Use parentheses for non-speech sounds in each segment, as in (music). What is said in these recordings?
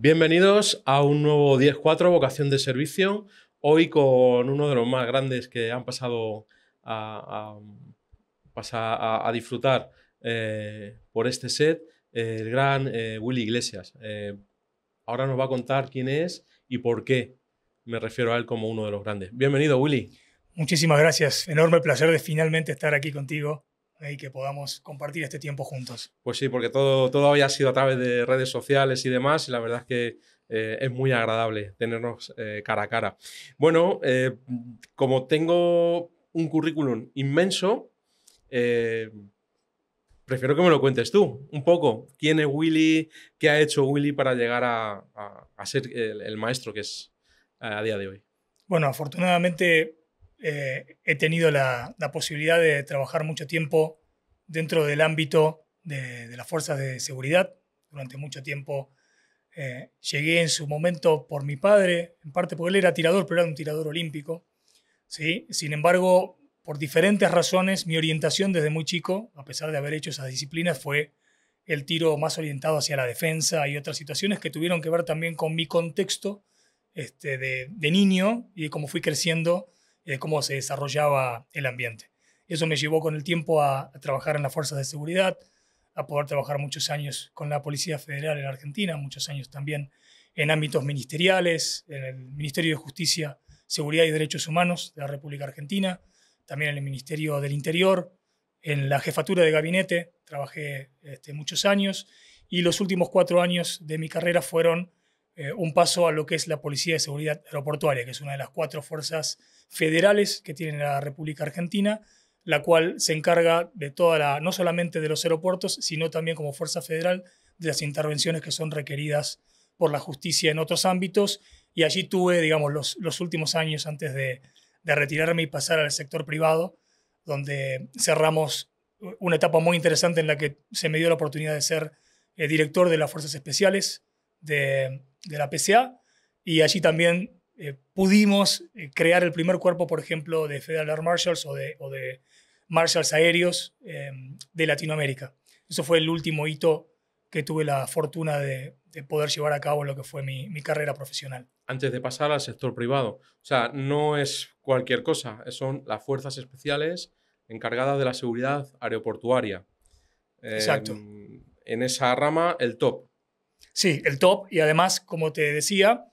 Bienvenidos a un nuevo 10.4 Vocación de Servicio. Hoy con uno de los más grandes que han pasado a, disfrutar eh, por este set, el gran eh, Willy Iglesias. Eh, ahora nos va a contar quién es y por qué me refiero a él como uno de los grandes. Bienvenido, Willy. Muchísimas gracias. Enorme placer de finalmente estar aquí contigo y que podamos compartir este tiempo juntos. Pues sí, porque todo, todo ha sido a través de redes sociales y demás, y la verdad es que eh, es muy agradable tenernos eh, cara a cara. Bueno, eh, como tengo un currículum inmenso, prefiero que me lo cuentes tú, un poco. ¿Quién es Willy? ¿Qué ha hecho Willy para llegar a, ser el, maestro que es a día de hoy? Bueno, afortunadamente he tenido la, posibilidad de trabajar mucho tiempo dentro del ámbito de, las fuerzas de seguridad. Durante mucho tiempo eh, llegué en su momento por mi padre, en parte porque él era tirador, pero era un tirador olímpico. ¿sí? Sin embargo, por diferentes razones, mi orientación desde muy chico, a pesar de haber hecho esas disciplinas, fue el tiro más orientado hacia la defensa y otras situaciones que tuvieron que ver también con mi contexto este, de, de niño y de cómo fui creciendo de eh, cómo se desarrollaba el ambiente. Eso me llevó con el tiempo a, trabajar en las fuerzas de seguridad, a poder trabajar muchos años con la Policía Federal en Argentina, muchos años también en ámbitos ministeriales, en el Ministerio de Justicia, Seguridad y Derechos Humanos de la República Argentina, también en el Ministerio del Interior, en la jefatura de gabinete, trabajé este, muchos años y los últimos cuatro años de mi carrera fueron eh, un paso a lo que es la Policía de Seguridad Aeroportuaria, que es una de las cuatro fuerzas federales que tiene la República Argentina, la cual se encarga de toda la, no solamente de los aeropuertos, sino también como fuerza federal de las intervenciones que son requeridas por la justicia en otros ámbitos. Y allí tuve, digamos, los, últimos años antes de, retirarme y pasar al sector privado, donde cerramos una etapa muy interesante en la que se me dio la oportunidad de ser eh, director de las Fuerzas Especiales, de de la PCA y allí también eh, pudimos eh, crear el primer cuerpo, por ejemplo, de Federal Air Marshals o de, de Marshals aéreos em, de Latinoamérica. Eso fue el último hito que tuve la fortuna de, poder llevar a cabo lo que fue mi, carrera profesional. Antes de pasar al sector privado, o sea, no es cualquier cosa, son las fuerzas especiales encargadas de la seguridad aeroportuaria. Exacto. Em, en esa rama, el top. Sí, el top. Y además, como te decía,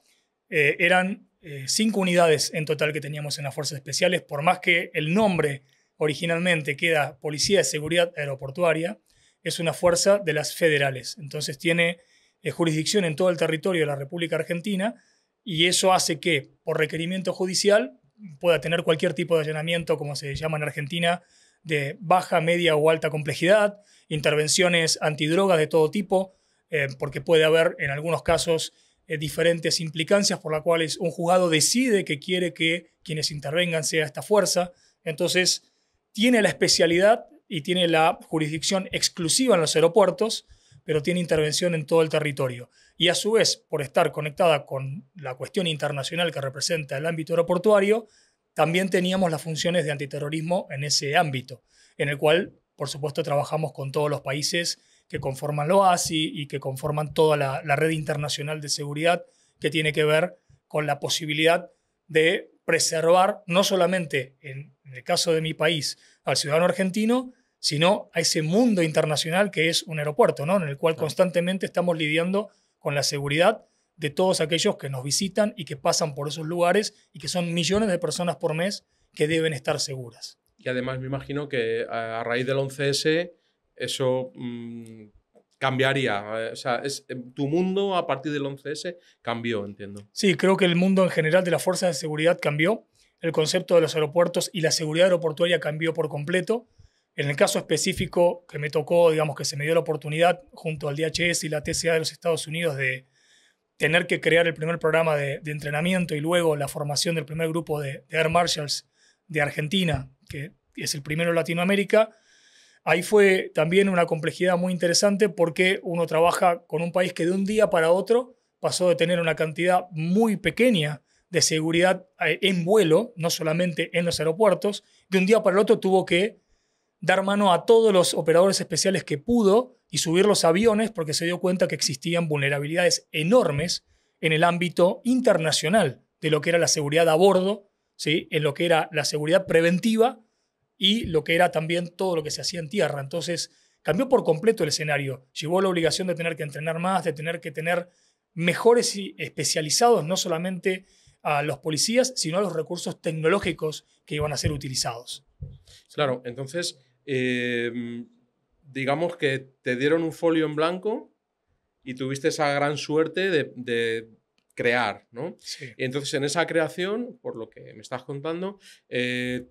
eh, eran eh, cinco unidades en total que teníamos en las Fuerzas Especiales, por más que el nombre originalmente queda Policía de Seguridad Aeroportuaria, es una fuerza de las federales. Entonces tiene eh, jurisdicción en todo el territorio de la República Argentina y eso hace que, por requerimiento judicial, pueda tener cualquier tipo de allanamiento, como se llama en Argentina, de baja, media o alta complejidad, intervenciones antidrogas de todo tipo, eh, porque puede haber en algunos casos eh, diferentes implicancias por las cuales un juzgado decide que quiere que quienes intervengan sea esta fuerza. Entonces, tiene la especialidad y tiene la jurisdicción exclusiva en los aeropuertos, pero tiene intervención en todo el territorio. Y a su vez, por estar conectada con la cuestión internacional que representa el ámbito aeroportuario, también teníamos las funciones de antiterrorismo en ese ámbito, en el cual, por supuesto, trabajamos con todos los países que conforman la OASI y que conforman toda la, red internacional de seguridad que tiene que ver con la posibilidad de preservar no solamente, en, el caso de mi país, al ciudadano argentino, sino a ese mundo internacional que es un aeropuerto, ¿no? en el cual constantemente estamos lidiando con la seguridad de todos aquellos que nos visitan y que pasan por esos lugares y que son millones de personas por mes que deben estar seguras. Y además me imagino que a raíz del 11S eso mm, cambiaría. Eh, o sea, eh, tu mundo a partir del 11S cambió, entiendo. Sí, creo que el mundo en general de las fuerzas de seguridad cambió. El concepto de los aeropuertos y la seguridad aeroportuaria cambió por completo. En el caso específico que me tocó, digamos que se me dio la oportunidad junto al DHS y la TCA de los Estados Unidos de tener que crear el primer programa de, entrenamiento y luego la formación del primer grupo de, de Air Marshals de Argentina, que es el primero en Latinoamérica, Ahí fue también una complejidad muy interesante porque uno trabaja con un país que de un día para otro pasó de tener una cantidad muy pequeña de seguridad eh, en vuelo, no solamente en los aeropuertos, de un día para el otro tuvo que dar mano a todos los operadores especiales que pudo y subir los aviones porque se dio cuenta que existían vulnerabilidades enormes en el ámbito internacional de lo que era la seguridad a bordo, ¿sí? en lo que era la seguridad preventiva y lo que era también todo lo que se hacía en tierra. Entonces cambió por completo el escenario. Llevó la obligación de tener que entrenar más, de tener que tener mejores y especializados, no solamente a los policías, sino a los recursos tecnológicos que iban a ser utilizados. Claro, entonces, em, digamos que te dieron un folio en blanco y tuviste esa gran suerte de, crear, ¿no? entonces, en esa creación, por lo que me estás contando, eh,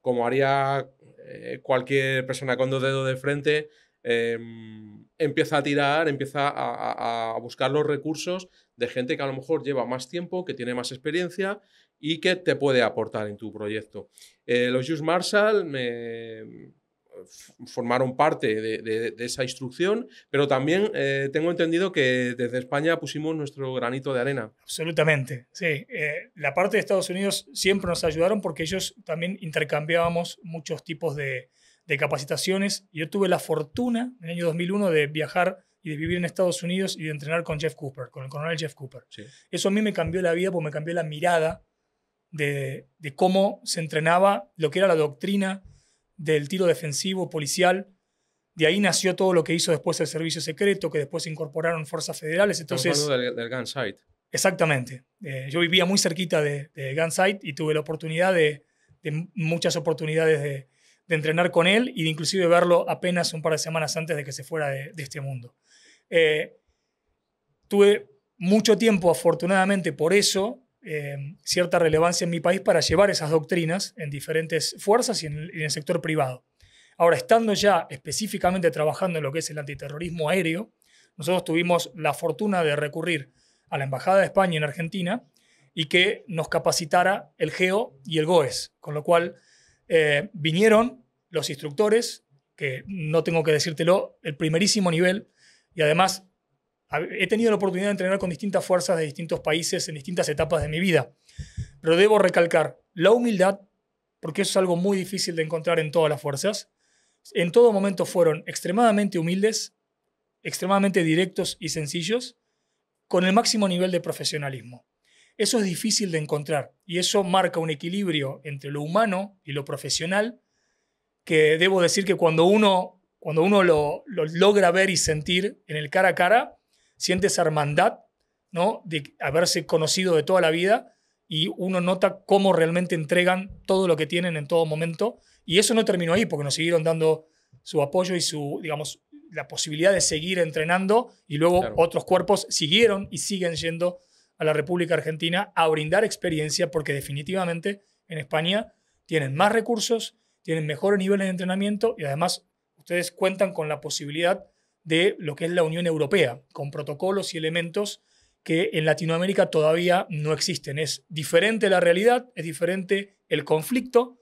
como haría eh, cualquier persona con dos dedos de frente, em, empieza a tirar, empieza a, buscar los recursos de gente que a lo mejor lleva más tiempo, que tiene más experiencia y que te puede aportar en tu proyecto. Eh, los use Marshall me formaron parte de, esa instrucción, pero también eh, tengo entendido que desde España pusimos nuestro granito de arena. Absolutamente, sí. Eh, la parte de Estados Unidos siempre nos ayudaron porque ellos también intercambiábamos muchos tipos de, capacitaciones. Yo tuve la fortuna en el año 2001 de viajar y de vivir en Estados Unidos y de entrenar con Jeff Cooper, con el coronel Jeff Cooper. Eso a mí me cambió la vida porque me cambió la mirada de cómo se entrenaba, lo que era la doctrina, del tiro defensivo policial. De ahí nació todo lo que hizo después el servicio secreto, que después se incorporaron fuerzas federales. Entonces, del, del Gunsight. Exactamente. Eh, yo vivía muy cerquita de, de Gunsight y tuve la oportunidad de, muchas oportunidades de, entrenar con él y de inclusive verlo apenas un par de semanas antes de que se fuera de, este mundo. Eh, tuve mucho tiempo, afortunadamente, por eso Em, cierta relevancia en mi país para llevar esas doctrinas en diferentes fuerzas y en el, sector privado. Ahora, estando ya específicamente trabajando en lo que es el antiterrorismo aéreo, nosotros tuvimos la fortuna de recurrir a la Embajada de España en Argentina y que nos capacitara el GEO y el GOES, con lo cual eh, vinieron los instructores, que no tengo que decírtelo, el primerísimo nivel, y además He tenido la oportunidad de entrenar con distintas fuerzas de distintos países en distintas etapas de mi vida. Pero debo recalcar la humildad, porque eso es algo muy difícil de encontrar en todas las fuerzas. En todo momento fueron extremadamente humildes, extremadamente directos y sencillos, con el máximo nivel de profesionalismo. Eso es difícil de encontrar y eso marca un equilibrio entre lo humano y lo profesional que debo decir que cuando uno, cuando uno lo, lo logra ver y sentir en el cara a cara, siente esa hermandad, ¿no? De haberse conocido de toda la vida y uno nota cómo realmente entregan todo lo que tienen en todo momento. Y eso no terminó ahí, porque nos siguieron dando su apoyo y su, digamos, la posibilidad de seguir entrenando y luego otros cuerpos siguieron y siguen yendo a la República Argentina a brindar experiencia porque definitivamente en España tienen más recursos, tienen mejores niveles de entrenamiento y además ustedes cuentan con la posibilidad de lo que es la Unión Europea, con protocolos y elementos que en Latinoamérica todavía no existen. Es diferente la realidad, es diferente el conflicto,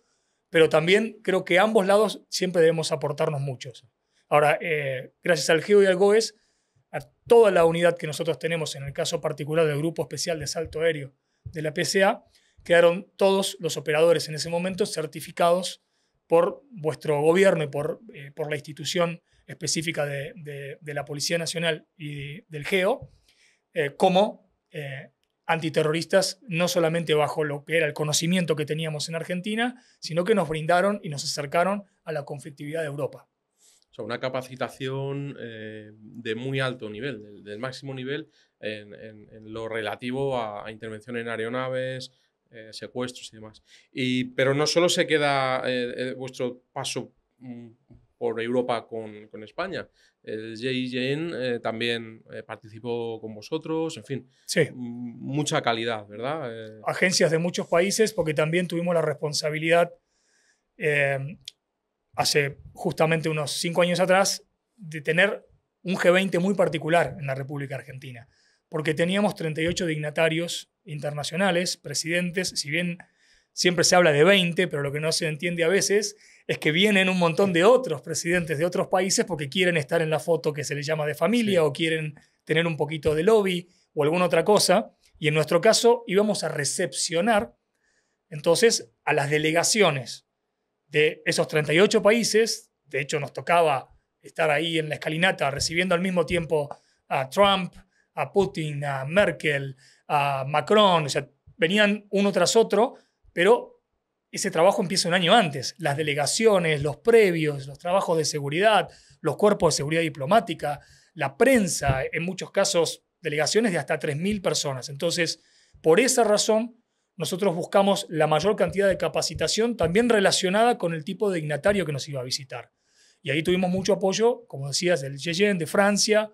pero también creo que ambos lados siempre debemos aportarnos muchos. Ahora, eh, gracias al GEO y al GOES, a toda la unidad que nosotros tenemos, en el caso particular del Grupo Especial de Salto Aéreo de la PCA, quedaron todos los operadores en ese momento certificados por vuestro gobierno y por, eh, por la institución específica de, de, la Policía Nacional y del GEO, eh, como eh, antiterroristas, no solamente bajo lo que era el conocimiento que teníamos en Argentina, sino que nos brindaron y nos acercaron a la conflictividad de Europa. O sea, una capacitación eh, de muy alto nivel, del, máximo nivel en, lo relativo a, a intervención en aeronaves, secuestros y demás. Y, pero no solo se queda vuestro paso mm, por Europa con, con España. El Jay eh, también eh, participó con vosotros, en fin. Sí. Mucha calidad, ¿verdad? Eh, Agencias de muchos países, porque también tuvimos la responsabilidad hace justamente unos cinco años atrás de tener un G20 muy particular en la República Argentina, porque teníamos 38 dignatarios internacionales, presidentes, si bien Siempre se habla de 20, pero lo que no se entiende a veces es que vienen un montón de otros presidentes de otros países porque quieren estar en la foto que se les llama de familia o quieren tener un poquito de lobby o alguna otra cosa. Y en nuestro caso íbamos a recepcionar entonces a las delegaciones de esos 38 países. De hecho, nos tocaba estar ahí en la escalinata recibiendo al mismo tiempo a Trump, a Putin, a Merkel, a Macron. O sea, venían uno tras otro pero ese trabajo empieza un año antes. Las delegaciones, los previos, los trabajos de seguridad, los cuerpos de seguridad diplomática, la prensa, en muchos casos delegaciones de hasta 3.000 personas. Entonces, por esa razón, nosotros buscamos la mayor cantidad de capacitación también relacionada con el tipo de dignatario que nos iba a visitar. Y ahí tuvimos mucho apoyo, como decías, el Yeyen de Francia,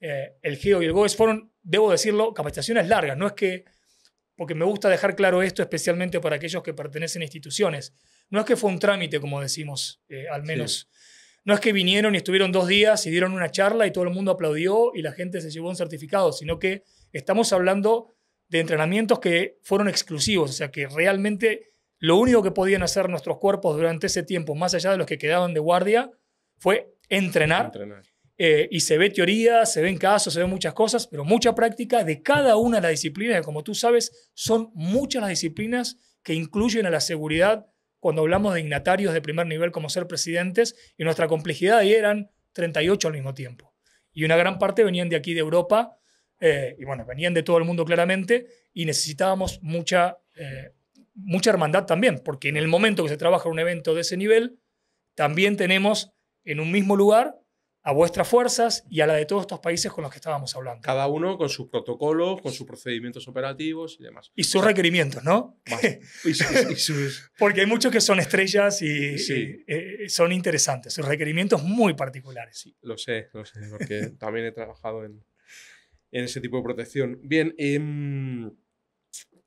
eh, el GEO y el GOES fueron, debo decirlo, capacitaciones largas. No es que porque me gusta dejar claro esto especialmente para aquellos que pertenecen a instituciones. No es que fue un trámite, como decimos, eh, al menos. No es que vinieron y estuvieron dos días y dieron una charla y todo el mundo aplaudió y la gente se llevó un certificado, sino que estamos hablando de entrenamientos que fueron exclusivos, o sea que realmente lo único que podían hacer nuestros cuerpos durante ese tiempo, más allá de los que quedaban de guardia, fue entrenar. Eh, y se ve teoría, se ven casos, se ven muchas cosas, pero mucha práctica de cada una de las disciplinas. Como tú sabes, son muchas las disciplinas que incluyen a la seguridad cuando hablamos de dignatarios de primer nivel como ser presidentes, y nuestra complejidad ahí eran 38 al mismo tiempo. Y una gran parte venían de aquí, de Europa, eh, y bueno, venían de todo el mundo claramente, y necesitábamos mucha, eh, mucha hermandad también, porque en el momento que se trabaja un evento de ese nivel, también tenemos en un mismo lugar a vuestras fuerzas y a la de todos estos países con los que estábamos hablando. Cada uno con sus protocolos, con sus procedimientos operativos y demás. Y sus requerimientos, ¿no? (laughs) Porque hay muchos que son estrellas y, eh, son interesantes, sus requerimientos muy particulares. lo sé, lo sé, porque también he trabajado en, ese tipo de protección. Bien, en... Em,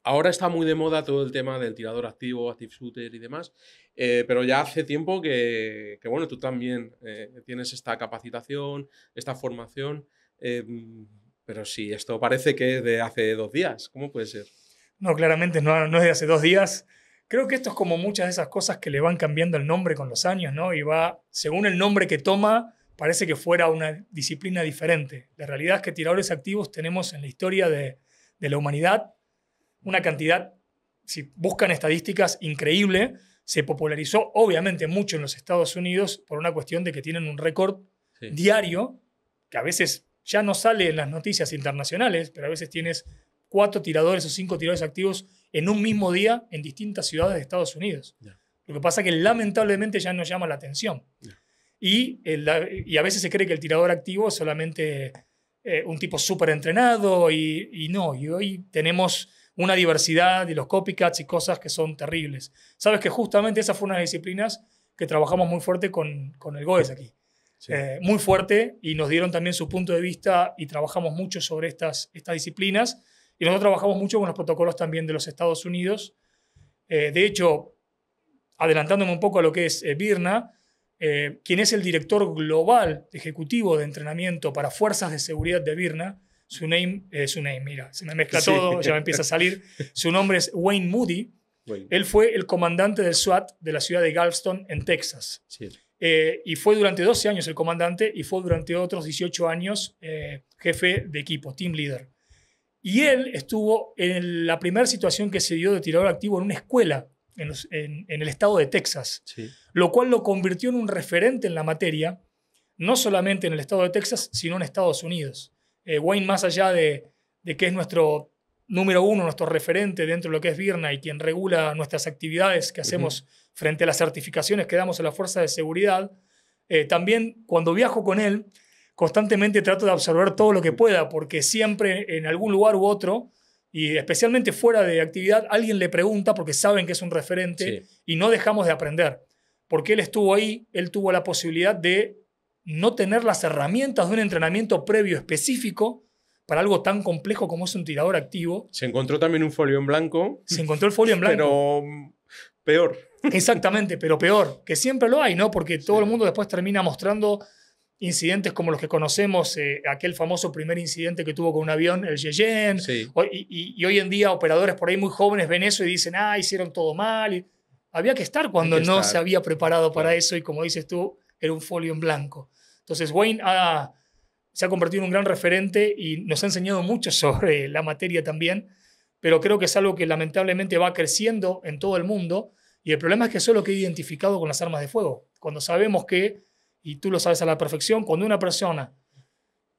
Ahora está muy de moda todo el tema del tirador activo, active shooter y demás, eh, pero ya hace tiempo que, que bueno, tú también eh, tienes esta capacitación, esta formación, em, pero si esto parece que es de hace dos días, ¿cómo puede ser? No, claramente no, no es de hace dos días. Creo que esto es como muchas de esas cosas que le van cambiando el nombre con los años, ¿no? Y va, según el nombre que toma, parece que fuera una disciplina diferente. La realidad es que tiradores activos tenemos en la historia de, de la humanidad una cantidad, si buscan estadísticas, increíble. Se popularizó obviamente mucho en los Estados Unidos por una cuestión de que tienen un récord diario, que a veces ya no sale en las noticias internacionales, pero a veces tienes cuatro tiradores o cinco tiradores activos en un mismo día en distintas ciudades de Estados Unidos. Lo que pasa es que lamentablemente ya no llama la atención. Y, a veces se cree que el tirador activo es solamente eh, un tipo súper entrenado y, y no, y hoy tenemos una diversidad y los copycats y cosas que son terribles. Sabes que justamente esas fue una las disciplinas que trabajamos muy fuerte con, con el GOES aquí. Eh, muy fuerte y nos dieron también su punto de vista y trabajamos mucho sobre estas, estas disciplinas. Y nosotros trabajamos mucho con los protocolos también de los Estados Unidos. Eh, de hecho, adelantándome un poco a lo que es eh, Birna, quien es el director global ejecutivo de entrenamiento para fuerzas de seguridad de Birna, eh, su name, mira, se mezcla todo, ya empieza a salir. (laughs) Su nombre es Wayne Moody. Él fue el comandante del SWAT de la ciudad de Galveston, en Texas. Eh, y fue durante 12 años el comandante y fue durante otros 18 años eh, jefe de equipo, team leader. Y él estuvo en la primera situación que se dio de tirador activo en una escuela en, el estado de Texas, lo cual lo convirtió en un referente en la materia, no solamente en el estado de Texas, sino en Estados Unidos. Eh, Wayne, más allá de, que es nuestro número uno, nuestro referente dentro de lo que es Virna y quien regula nuestras actividades que hacemos frente a las certificaciones que damos a la Fuerza de Seguridad, eh, también cuando viajo con él, constantemente trato de absorber todo lo que pueda, porque siempre en algún lugar u otro, y especialmente fuera de actividad, alguien le pregunta porque saben que es un referente y no dejamos de aprender, porque él estuvo ahí, él tuvo la posibilidad de no tener las herramientas de un entrenamiento previo específico para algo tan complejo como es un tirador activo. Se encontró también un folio en blanco. Se encontró el folio en blanco. Pero mm, peor. (laughs) Exactamente, pero peor, que siempre lo hay, ¿no? Porque todo el mundo después termina mostrando incidentes como los que conocemos, eh, aquel famoso primer incidente que tuvo con un avión, el Yeyen, y, hoy en día operadores por ahí muy jóvenes ven eso y dicen, ah, hicieron todo mal. había que estar cuando no se había preparado para eso y como dices tú, era un folio en blanco. Entonces Wayne se ha convertido en un gran referente y nos ha enseñado mucho sobre la materia también, pero creo que es algo que lamentablemente va creciendo en todo el mundo y el problema es que solo he identificado con las armas de fuego. Cuando sabemos que, y tú lo sabes a la perfección, cuando una persona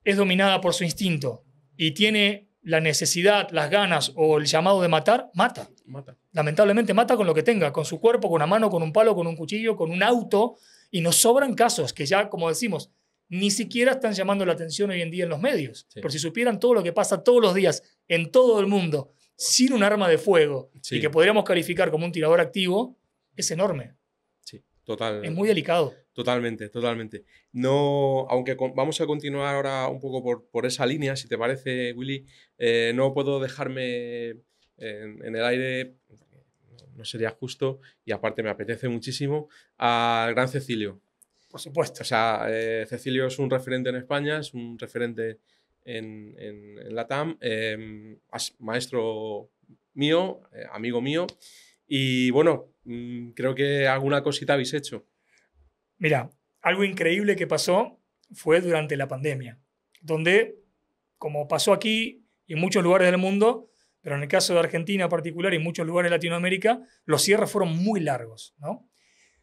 es dominada por su instinto y tiene la necesidad, las ganas o el llamado de matar, mata. mata. Lamentablemente mata con lo que tenga, con su cuerpo, con una mano, con un palo, con un cuchillo, con un auto, y nos sobran casos que ya, como decimos, ni siquiera están llamando la atención hoy en día en los medios. Por si supieran todo lo que pasa todos los días en todo el mundo sin un arma de fuego y que podríamos calificar como un tirador activo, es enorme. Sí, total. Es muy delicado. Totalmente, totalmente. No, aunque vamos a continuar ahora un poco por, esa línea, si te parece, Willy, eh, no puedo dejarme eh, en, el aire no sería justo y aparte me apetece muchísimo al gran Cecilio. Por supuesto. O sea, eh, Cecilio es un referente en España, es un referente en, en, la TAM, em, maestro mío, eh, amigo mío. Y bueno, mm, creo que alguna cosita habéis hecho. Mira, algo increíble que pasó fue durante la pandemia, donde, como pasó aquí y en muchos lugares del mundo, pero en el caso de Argentina en particular y muchos lugares de Latinoamérica, los cierres fueron muy largos.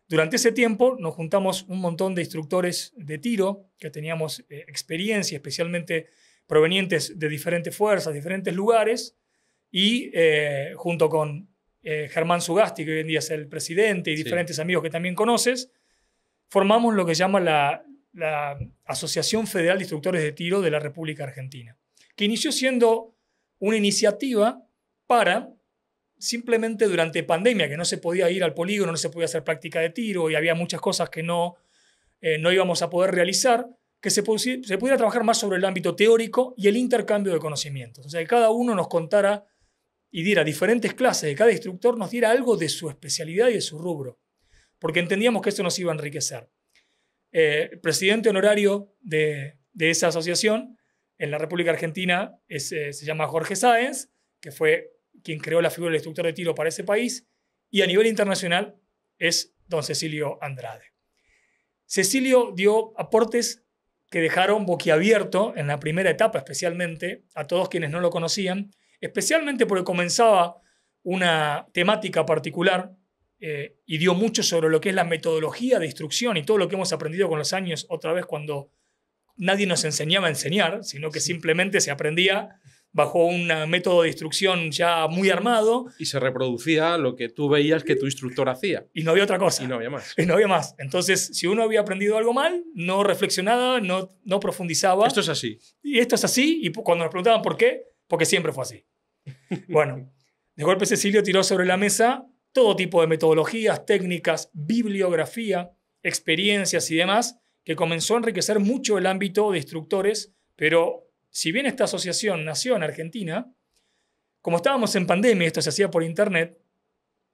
Durante ese tiempo nos juntamos un montón de instructores de tiro que teníamos eh, experiencia, especialmente provenientes de diferentes fuerzas, diferentes lugares, y eh, junto con eh, Germán Sugasti, que hoy en día es el presidente, y diferentes amigos que también conoces, formamos lo que llama la Asociación Federal de Instructores de Tiro de la República Argentina, que inició siendo una iniciativa para simplemente durante pandemia, que no se podía ir al polígono, no se podía hacer práctica de tiro y había muchas cosas que no, eh, no íbamos a poder realizar, que se, pudiera trabajar más sobre el ámbito teórico y el intercambio de conocimientos. O sea, que cada uno nos contara y diera diferentes clases de cada instructor, nos diera algo de su especialidad y de su rubro, porque entendíamos que esto nos iba a enriquecer. el eh, presidente honorario de, de esa asociación en la República Argentina eh, se llama Jorge Sáenz, que fue quien creó la figura del instructor de tiro para ese país, y a nivel internacional es don Cecilio Andrade. Cecilio dio aportes que dejaron boquiabierto en la primera etapa especialmente a todos quienes no lo conocían, especialmente porque comenzaba una temática particular eh, y dio mucho sobre lo que es la metodología de instrucción y todo lo que hemos aprendido con los años, otra vez cuando nadie nos enseñaba a enseñar, sino que simplemente se aprendía bajo un método de instrucción ya muy armado. Y se reproducía lo que tú veías que tu instructor hacía. Y no había otra cosa. Y no había más. Y no había más. Entonces, si uno había aprendido algo mal, no reflexionaba, no, no profundizaba. Esto es así. Y esto es así. Y cuando nos preguntaban por qué, porque siempre fue así. (laughs) bueno, de golpe Cecilio tiró sobre la mesa todo tipo de metodologías, técnicas, bibliografía, experiencias y demás que comenzó a enriquecer mucho el ámbito de instructores, pero si bien esta asociación nació en Argentina, como estábamos en pandemia, esto se hacía por internet,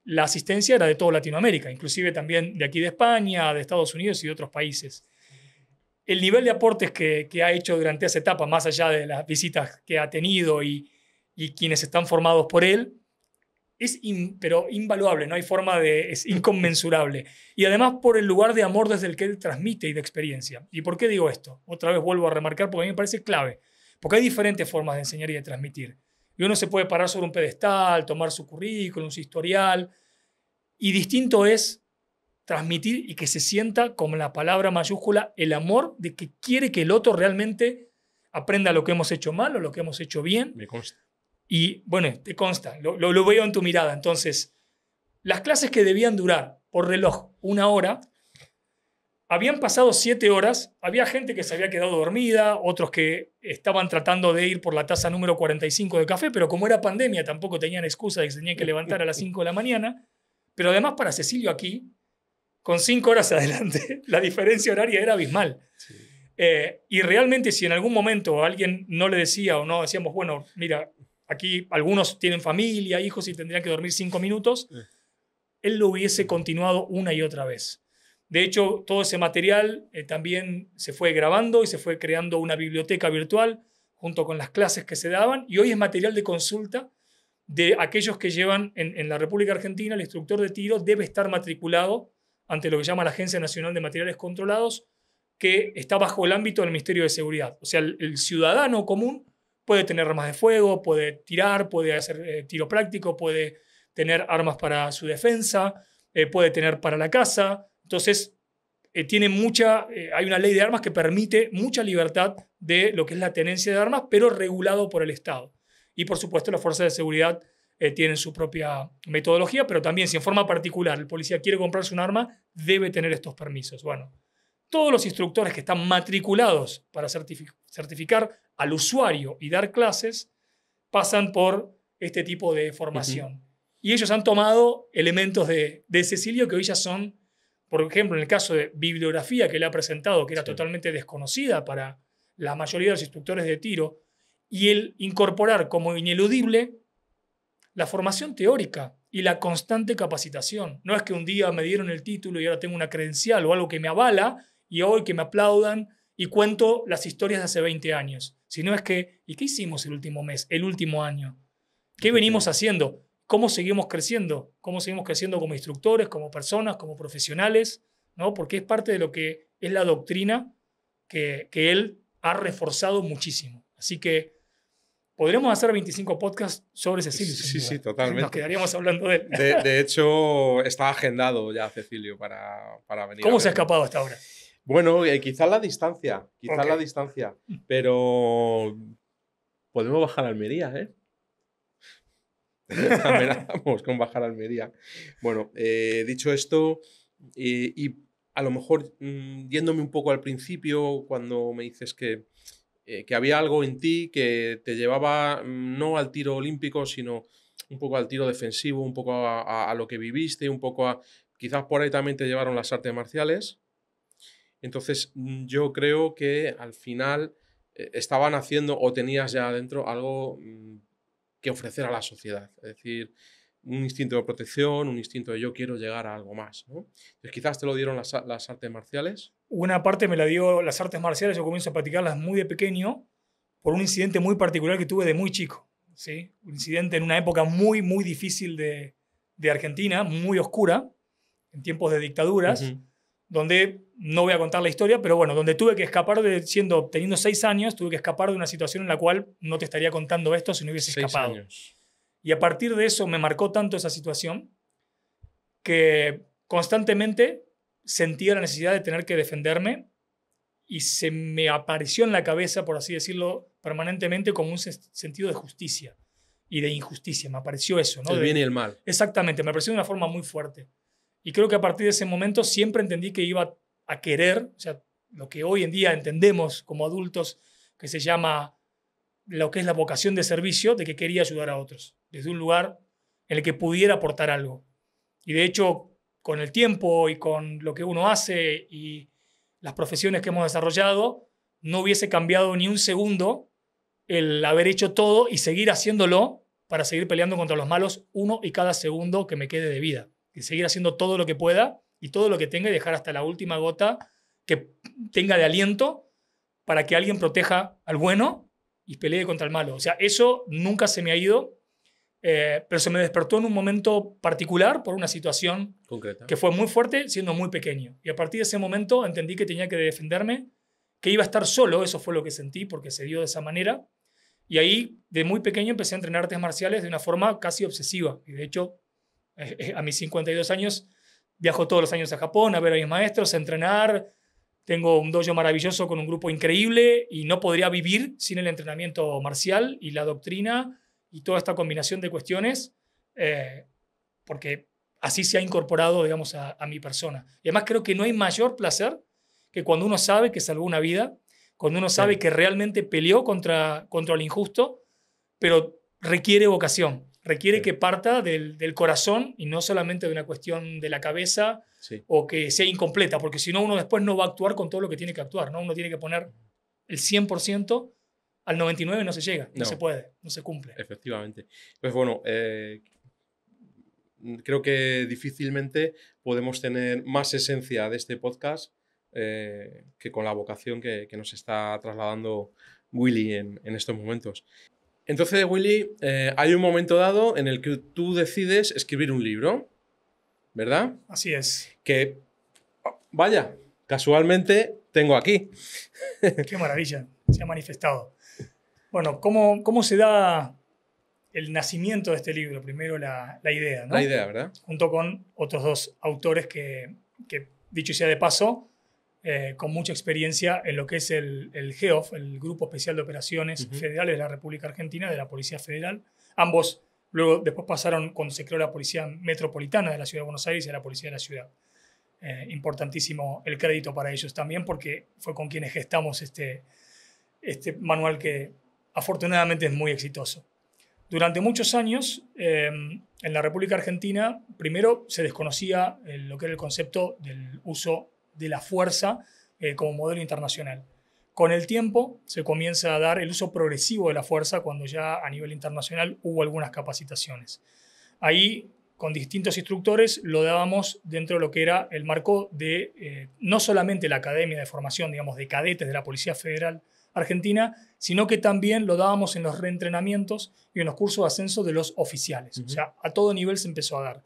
la asistencia era de toda Latinoamérica, inclusive también de aquí de España, de Estados Unidos y de otros países. El nivel de aportes que, ha hecho durante esa etapa, más allá de las visitas que ha tenido y quienes están formados por él, es pero invaluable, no hay forma de, es inconmensurable. Y además por el lugar de amor desde el que él transmite y de experiencia. ¿Y por qué digo esto? Otra vez vuelvo a remarcar porque a mí me parece clave, porque hay diferentes formas de enseñar y de transmitir. Y uno se puede parar sobre un pedestal, tomar su currículum, su historial, y distinto es transmitir y que se sienta como la palabra mayúscula el amor de que quiere que el otro realmente aprenda lo que hemos hecho mal o lo que hemos hecho bien. Me y bueno, te consta, lo, lo, veo en tu mirada. Entonces, las clases que debían durar por reloj una hora, habían pasado siete horas, había gente que se había quedado dormida, otros que estaban tratando de ir por la taza número 45 de café, pero como era pandemia tampoco tenían excusa de que se tenían que levantar a las 5 de la mañana. Pero además para Cecilio aquí, con cinco horas (laughs) adelante, la diferencia horaria era abismal. Eh, y realmente si en algún momento alguien no le decía o no decíamos, bueno, mira, aquí algunos tienen familia, hijos y tendrían que dormir cinco minutos, él lo hubiese continuado una y otra vez. De hecho, todo ese material eh, también se fue grabando y se fue creando una biblioteca virtual junto con las clases que se daban y hoy es material de consulta de aquellos que llevan en, la República Argentina, el instructor de tiro debe estar matriculado ante lo que llama la Agencia Nacional de Materiales Controlados, que está bajo el ámbito del Ministerio de Seguridad. O sea, el ciudadano común puede tener armas de fuego, puede tirar, puede hacer eh, tiro práctico, puede tener armas para su defensa, eh, puede tener para la caza. Entonces, eh, tiene mucha, hay una ley de armas que permite mucha libertad de lo que es la tenencia de armas, pero regulado por el Estado. Y por supuesto, las fuerzas de seguridad tienen su propia metodología, pero también si en forma particular el policía quiere comprarse un arma, debe tener estos permisos. Bueno, todos los instructores que están matriculados para certificar al usuario y dar clases pasan por este tipo de formación. Y ellos han tomado elementos de, de, Cecilio que hoy ya son, por ejemplo, en el caso de bibliografía que le ha presentado, que era totalmente desconocida para la mayoría de los instructores de tiro, y el incorporar como ineludible la formación teórica y la constante capacitación. No es que un día me dieron el título y ahora tengo una credencial o algo que me avala y hoy que me aplaudan y cuento las historias de hace 20 años, si no es que, ¿y qué hicimos el último mes, el último año? ¿Qué venimos haciendo? ¿Cómo seguimos creciendo? ¿Cómo seguimos creciendo como instructores, como personas, como profesionales? ¿no? Porque es parte de lo que es la doctrina que, que él ha reforzado muchísimo. Así que podríamos hacer 25 podcasts sobre Cecilio. Sí, sí, totalmente. Nos quedaríamos hablando de él. De, hecho, está agendado ya Cecilio para, para venir. ¿Cómo se ha escapado hasta ahora? Bueno, eh, quizás la distancia, quizás la distancia, mm. pero podemos bajar a Almería, ¿eh? (laughs) con bajar a Almería. Bueno, eh, dicho esto, y a lo mejor mm, yéndome un poco al principio, cuando me dices que, eh, había algo en ti que te llevaba mm, no al tiro olímpico, sino un poco al tiro defensivo, un poco a, a lo que viviste, un poco a... Quizás por ahí también te llevaron las artes marciales. Entonces, mm, yo creo que al final eh, estaban haciendo o tenías ya adentro algo mm, que ofrecer a la sociedad. Es decir, un instinto de protección, un instinto de yo quiero llegar a algo más. quizás te lo dieron las, artes marciales. Una parte me la dio las artes marciales, yo comienzo a practicarlas muy de pequeño por un incidente muy particular que tuve de muy chico. ¿sí? Un incidente en una época muy, muy difícil de, Argentina, muy oscura, en tiempos de dictaduras donde no voy a contar la historia, pero bueno, donde tuve que escapar de, siendo, teniendo seis años, tuve que escapar de una situación en la cual no te estaría contando esto si no hubiese escapado. Y a partir de eso me marcó tanto esa situación que constantemente sentía la necesidad de tener que defenderme y se me apareció en la cabeza, por así decirlo, permanentemente como un sentido de justicia y de injusticia. Me apareció eso, ¿no? El bien y el mal. Exactamente, me apareció de una forma muy fuerte. Y creo que a partir de ese momento siempre entendí que iba a querer, o sea, lo que hoy en día entendemos como adultos, que se llama lo que es la vocación de servicio, de que quería ayudar a otros, desde un lugar en el que pudiera aportar algo. Y de hecho, con el tiempo y con lo que uno hace y las profesiones que hemos desarrollado, no hubiese cambiado ni un segundo el haber hecho todo y seguir haciéndolo para seguir peleando contra los malos uno y cada segundo que me quede de vida y seguir haciendo todo lo que pueda y todo lo que tenga y dejar hasta la última gota que tenga de aliento para que alguien proteja al bueno y pelee contra el malo. O sea, eso nunca se me ha ido, eh, pero se me despertó en un momento particular por una situación Concreta. que fue muy fuerte siendo muy pequeño. Y a partir de ese momento entendí que tenía que defenderme, que iba a estar solo, eso fue lo que sentí porque se dio de esa manera. Y ahí, de muy pequeño, empecé a entrenar artes marciales de una forma casi obsesiva. Y de hecho, eh, a mis 52 años viajo todos los años a Japón a ver a mis maestros, a entrenar. Tengo un dojo maravilloso con un grupo increíble y no podría vivir sin el entrenamiento marcial y la doctrina y toda esta combinación de cuestiones, eh, porque así se ha incorporado, digamos, a, mi persona. Y además creo que no hay mayor placer que cuando uno sabe que salvó una vida, cuando uno sabe que realmente peleó contra, contra el injusto, pero requiere vocación requiere que parta del, corazón y no solamente de una cuestión de la cabeza o que sea incompleta, porque si no, uno después no va a actuar con todo lo que tiene que actuar, ¿no? Uno tiene que poner el 100%, al 99% no se llega, no, se puede, no se cumple. Efectivamente. Pues bueno, eh, creo que difícilmente podemos tener más esencia de este podcast eh, que con la vocación que, nos está trasladando Willy en estos momentos. Entonces, Willy, eh, hay un momento dado en el que tú decides escribir un libro, ¿verdad? Así es. Que, oh, vaya, casualmente tengo aquí. (laughs) Qué maravilla, se ha manifestado. Bueno, ¿cómo, se da el nacimiento de este libro? Primero la, idea, ¿no? La idea, ¿verdad? Junto con otros dos autores que dicho sea de paso, eh, con mucha experiencia en lo que es el, GEOF, el Grupo Especial de Operaciones Federales de la República Argentina, de la Policía Federal. Ambos luego después pasaron, cuando se creó la Policía Metropolitana de la Ciudad de Buenos Aires, y la Policía de la Ciudad. Eh, importantísimo el crédito para ellos también, porque fue con quienes gestamos este, este manual que afortunadamente es muy exitoso. Durante muchos años, eh, en la República Argentina, primero se desconocía lo que era el concepto del uso de la fuerza eh, como modelo internacional. Con el tiempo se comienza a dar el uso progresivo de la fuerza cuando ya a nivel internacional hubo algunas capacitaciones. Ahí, con distintos instructores, lo dábamos dentro de lo que era el marco de eh, no solamente la Academia de Formación, digamos, de cadetes de la Policía Federal Argentina, sino que también lo dábamos en los reentrenamientos y en los cursos de ascenso de los oficiales. O sea, a todo nivel se empezó a dar.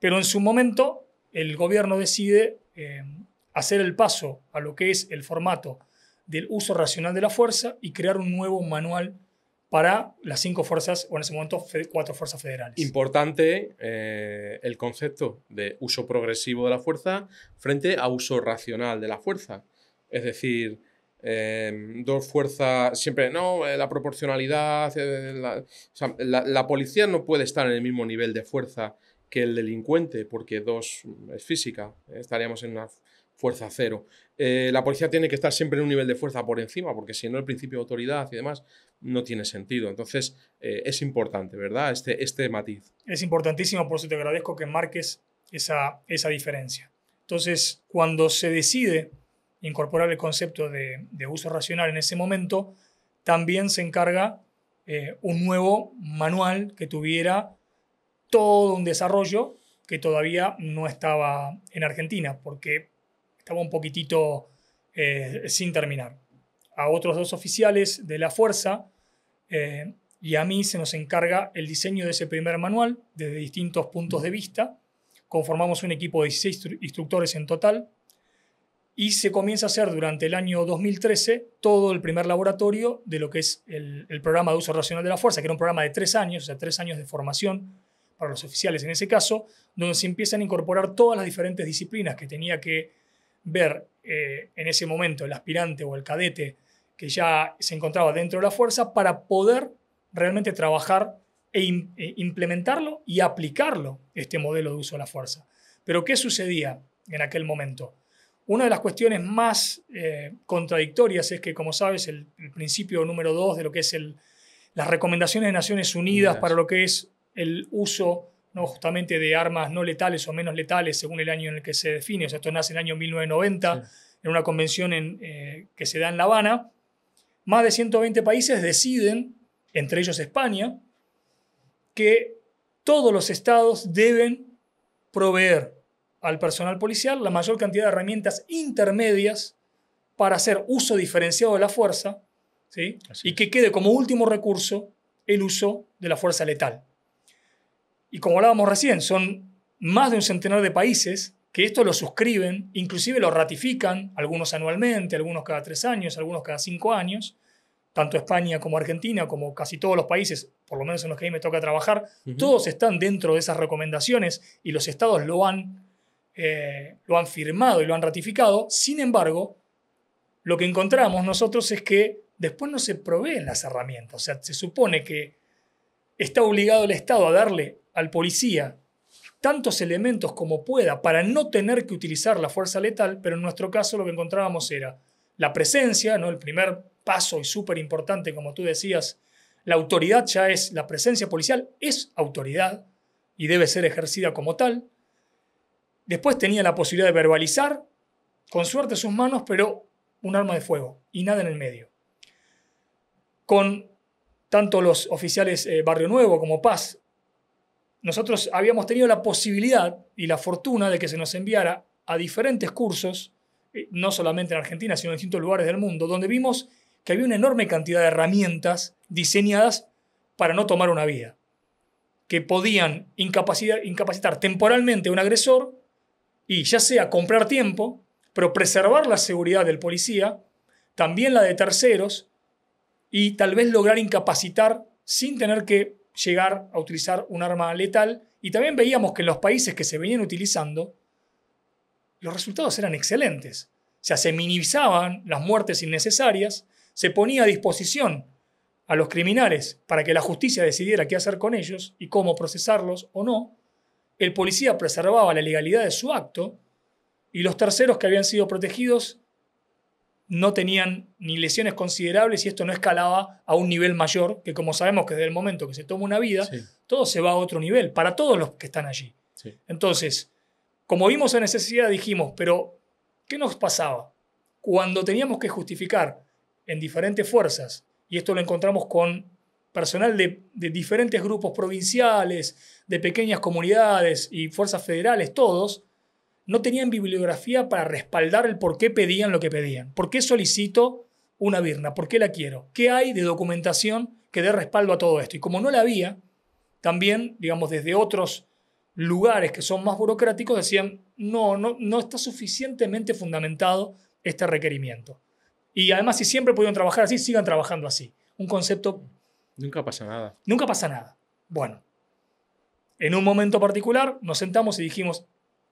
Pero en su momento el gobierno decide eh, hacer el paso a lo que es el formato del uso racional de la fuerza y crear un nuevo manual para las cinco fuerzas, o en ese momento cuatro fuerzas federales. Importante eh, el concepto de uso progresivo de la fuerza frente a uso racional de la fuerza. Es decir, eh, dos fuerzas, siempre, no, la proporcionalidad, la, policía no puede estar en el mismo nivel de fuerza que el delincuente, porque dos mm, es física, ¿eh? estaríamos en una fuerza cero. Eh, la policía tiene que estar siempre en un nivel de fuerza por encima, porque si no el principio de autoridad y demás no tiene sentido. Entonces eh, es importante, ¿verdad? Este, este matiz. Es importantísimo, por eso te agradezco que marques esa, esa diferencia. Entonces, cuando se decide incorporar el concepto de, de uso racional en ese momento, también se encarga un nuevo manual que tuviera todo un desarrollo que todavía no estaba en Argentina, porque estaba un poquitito eh, sin terminar. A otros dos oficiales de la fuerza eh, y a mí se nos encarga el diseño de ese primer manual desde distintos puntos de vista. Conformamos un equipo de 16 instructores en total y se comienza a hacer durante el año 2013 todo el primer laboratorio de lo que es el, el programa de uso racional de la fuerza, que era un programa de tres años, o sea, tres años de formación para los oficiales en ese caso, donde se empiezan a incorporar todas las diferentes disciplinas que tenía que ver eh, en ese momento el aspirante o el cadete que ya se encontraba dentro de la fuerza para poder realmente trabajar e, e, implementarlo y aplicarlo, este modelo de uso de la fuerza. Pero ¿qué sucedía en aquel momento? Una de las cuestiones más eh, contradictorias es que, como sabes, el, principio número dos de lo que es el, las recomendaciones de Naciones Unidas para lo que es el uso ¿no? justamente de armas no letales o menos letales según el año en el que se define. O sea, esto nace en el año 1990 en una convención eh, que se da en La Habana. Más de 120 países deciden, entre ellos España, que todos los estados deben proveer al personal policial la mayor cantidad de herramientas intermedias para hacer uso diferenciado de la fuerza y que quede como último recurso el uso de la fuerza letal y como hablábamos recién, son más de un centenar de países que esto lo suscriben, inclusive lo ratifican, algunos anualmente, algunos cada tres años, algunos cada cinco años, tanto España como Argentina, como casi todos los países, por lo menos en los que a mí me toca trabajar, todos están dentro de esas recomendaciones y los estados lo han, eh, lo han firmado y lo han ratificado. Sin embargo, lo que encontramos nosotros es que después no se proveen las herramientas, o sea, se supone que está obligado el Estado a darle al policía tantos elementos como pueda para no tener que utilizar la fuerza letal, pero en nuestro caso lo que encontrábamos era la presencia, ¿no? el primer paso y súper importante, como tú decías, la autoridad ya es, la presencia policial es autoridad y debe ser ejercida como tal. Después tenía la posibilidad de verbalizar, con suerte sus manos, pero un arma de fuego y nada en el medio. Con tanto los oficiales eh, Barrio Nuevo como Paz nosotros habíamos tenido la posibilidad y la fortuna de que se nos enviara a diferentes cursos, eh, no solamente en Argentina, sino en distintos lugares del mundo, donde vimos que había una enorme cantidad de herramientas diseñadas para no tomar una vida, que podían incapacitar, incapacitar temporalmente a un agresor y ya sea comprar tiempo, pero preservar la seguridad del policía, también la de terceros, y tal vez lograr incapacitar sin tener que llegar a utilizar un arma letal. Y también veíamos que en los países que se venían utilizando, los resultados eran excelentes. sea, se minimizaban las muertes innecesarias, se ponía a disposición a los criminales para que la justicia decidiera qué hacer con ellos y cómo procesarlos o no. El policía preservaba la legalidad de su acto y los terceros que habían sido protegidos no tenían ni lesiones considerables y esto no escalaba a un nivel mayor, que como sabemos que desde el momento que se toma una vida, todo se va a otro nivel, para todos los que están allí. Entonces, como vimos esa necesidad, dijimos, pero ¿qué nos pasaba? Cuando teníamos que justificar en diferentes fuerzas, y esto lo encontramos con personal de diferentes grupos provinciales, de pequeñas comunidades y fuerzas federales, todos, no tenían bibliografía para respaldar el por qué pedían lo que pedían. ¿Por qué solicito una birna? ¿Por qué la quiero? ¿Qué hay de documentación que dé respaldo a todo esto? Y como no la había, también, digamos, desde otros lugares que son más burocráticos decían, no, no, no está suficientemente fundamentado este requerimiento. Y además, si siempre pudieron trabajar así, sigan trabajando así. Un concepto... Nunca pasa nada. Nunca pasa nada. Bueno, en un momento particular nos sentamos y dijimos,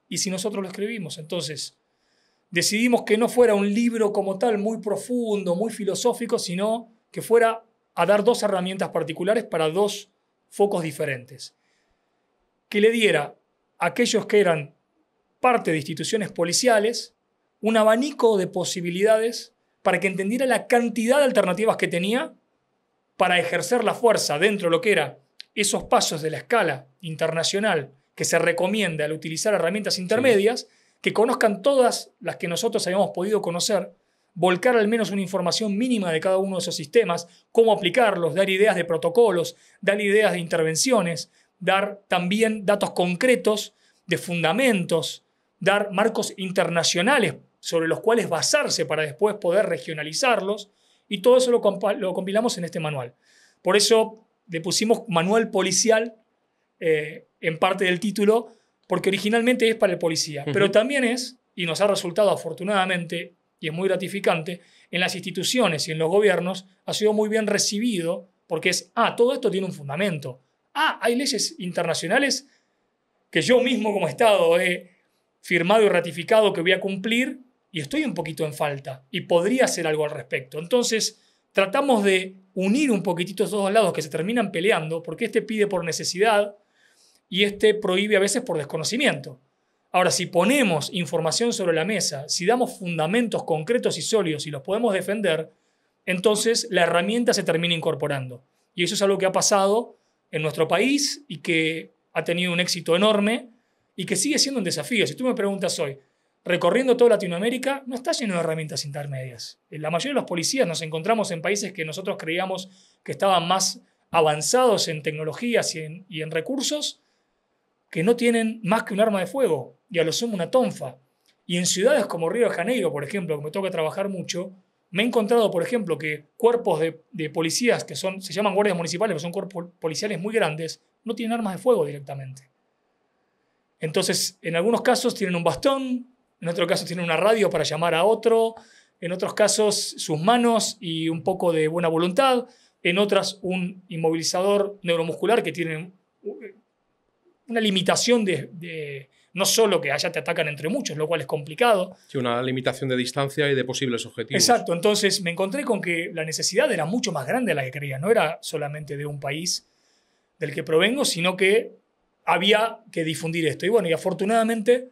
y si nosotros lo escribimos. Entonces, decidimos que no fuera un libro como tal muy profundo, muy filosófico, sino que fuera a dar dos herramientas particulares para dos focos diferentes. Que le diera a aquellos que eran parte de instituciones policiales un abanico de posibilidades para que entendiera la cantidad de alternativas que tenía para ejercer la fuerza dentro de lo que era esos pasos de la escala internacional que se recomienda al utilizar herramientas intermedias, que conozcan todas las que nosotros habíamos podido conocer, volcar al menos una información mínima de cada uno de esos sistemas, cómo aplicarlos, dar ideas de protocolos, dar ideas de intervenciones, dar también datos concretos de fundamentos, dar marcos internacionales sobre los cuales basarse para después poder regionalizarlos, y todo eso lo, compilamos en este manual. Por eso le pusimos manual policial eh, en parte del título, porque originalmente es para el policía, pero también es, y nos ha resultado afortunadamente, y es muy gratificante, en las instituciones y en los gobiernos ha sido muy bien recibido porque es, ah, todo esto tiene un fundamento. Ah, hay leyes internacionales que yo mismo como Estado he firmado y ratificado que voy a cumplir y estoy un poquito en falta y podría hacer algo al respecto. Entonces, tratamos de unir un poquitito esos dos lados que se terminan peleando porque este pide por necesidad, y este prohíbe a veces por desconocimiento. Ahora, si ponemos información sobre la mesa, si damos fundamentos concretos y sólidos y los podemos defender, entonces la herramienta se termina incorporando. Y eso es algo que ha pasado en nuestro país y que ha tenido un éxito enorme y que sigue siendo un desafío. Si tú me preguntas hoy, recorriendo toda Latinoamérica, no está lleno de herramientas intermedias. Eh, la mayoría de los policías nos encontramos en países que nosotros creíamos que estaban más avanzados en tecnologías y en, y en recursos que no tienen más que un arma de fuego y a lo sumo una tonfa. Y en ciudades como Río de Janeiro, por ejemplo, que me toca trabajar mucho, me he encontrado, por ejemplo, que cuerpos de, policías que son, se llaman guardias municipales, pero son cuerpos policiales muy grandes, no tienen armas de fuego directamente. Entonces, en algunos casos tienen un bastón, en otros casos tienen una radio para llamar a otro, en otros casos sus manos y un poco de buena voluntad, en otras un inmovilizador neuromuscular que tienen una limitación de, no solo que allá te atacan entre muchos, lo cual es complicado. Sí, una limitación de distancia y de posibles objetivos. Exacto, entonces me encontré con que la necesidad era mucho más grande de la que creía, no era solamente de un país del que provengo, sino que había que difundir esto. Y bueno, y afortunadamente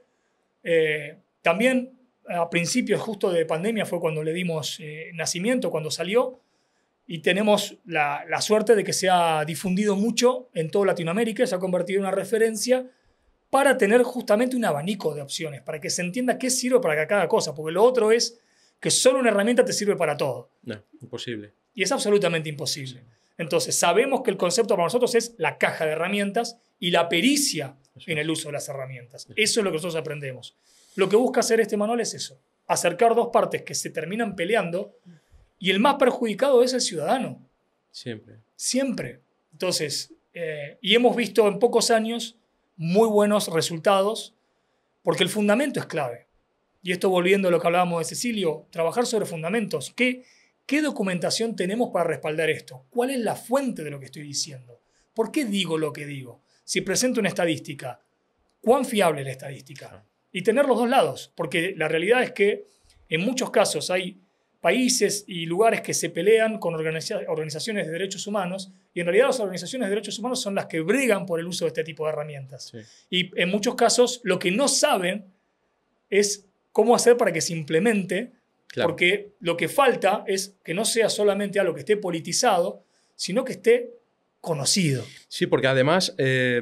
eh, también a principios justo de pandemia fue cuando le dimos eh, nacimiento, cuando salió, y tenemos la, suerte de que se ha difundido mucho en toda Latinoamérica, se ha convertido en una referencia para tener justamente un abanico de opciones, para que se entienda qué sirve para cada cosa, porque lo otro es que solo una herramienta te sirve para todo. No, imposible. Y es absolutamente imposible. Entonces, sabemos que el concepto para nosotros es la caja de herramientas y la pericia en el uso de las herramientas. eso es lo que nosotros aprendemos. Lo que busca hacer este manual es eso, acercar dos partes que se terminan peleando, y el más perjudicado es el ciudadano. Siempre. Siempre. Entonces, eh, y hemos visto en pocos años muy buenos resultados porque el fundamento es clave. Y esto volviendo a lo que hablábamos de Cecilio, trabajar sobre fundamentos. ¿Qué, ¿Qué documentación tenemos para respaldar esto? ¿Cuál es la fuente de lo que estoy diciendo? ¿Por qué digo lo que digo? Si presento una estadística, ¿cuán fiable es la estadística? Y tener los dos lados, porque la realidad es que en muchos casos hay países y lugares que se pelean con organizaciones de derechos humanos y en realidad las organizaciones de derechos humanos son las que bregan por el uso de este tipo de herramientas. Y en muchos casos lo que no saben es cómo hacer para que se implemente, porque lo que falta es que no sea solamente algo que esté politizado, sino que esté conocido. Sí, porque además... Eh,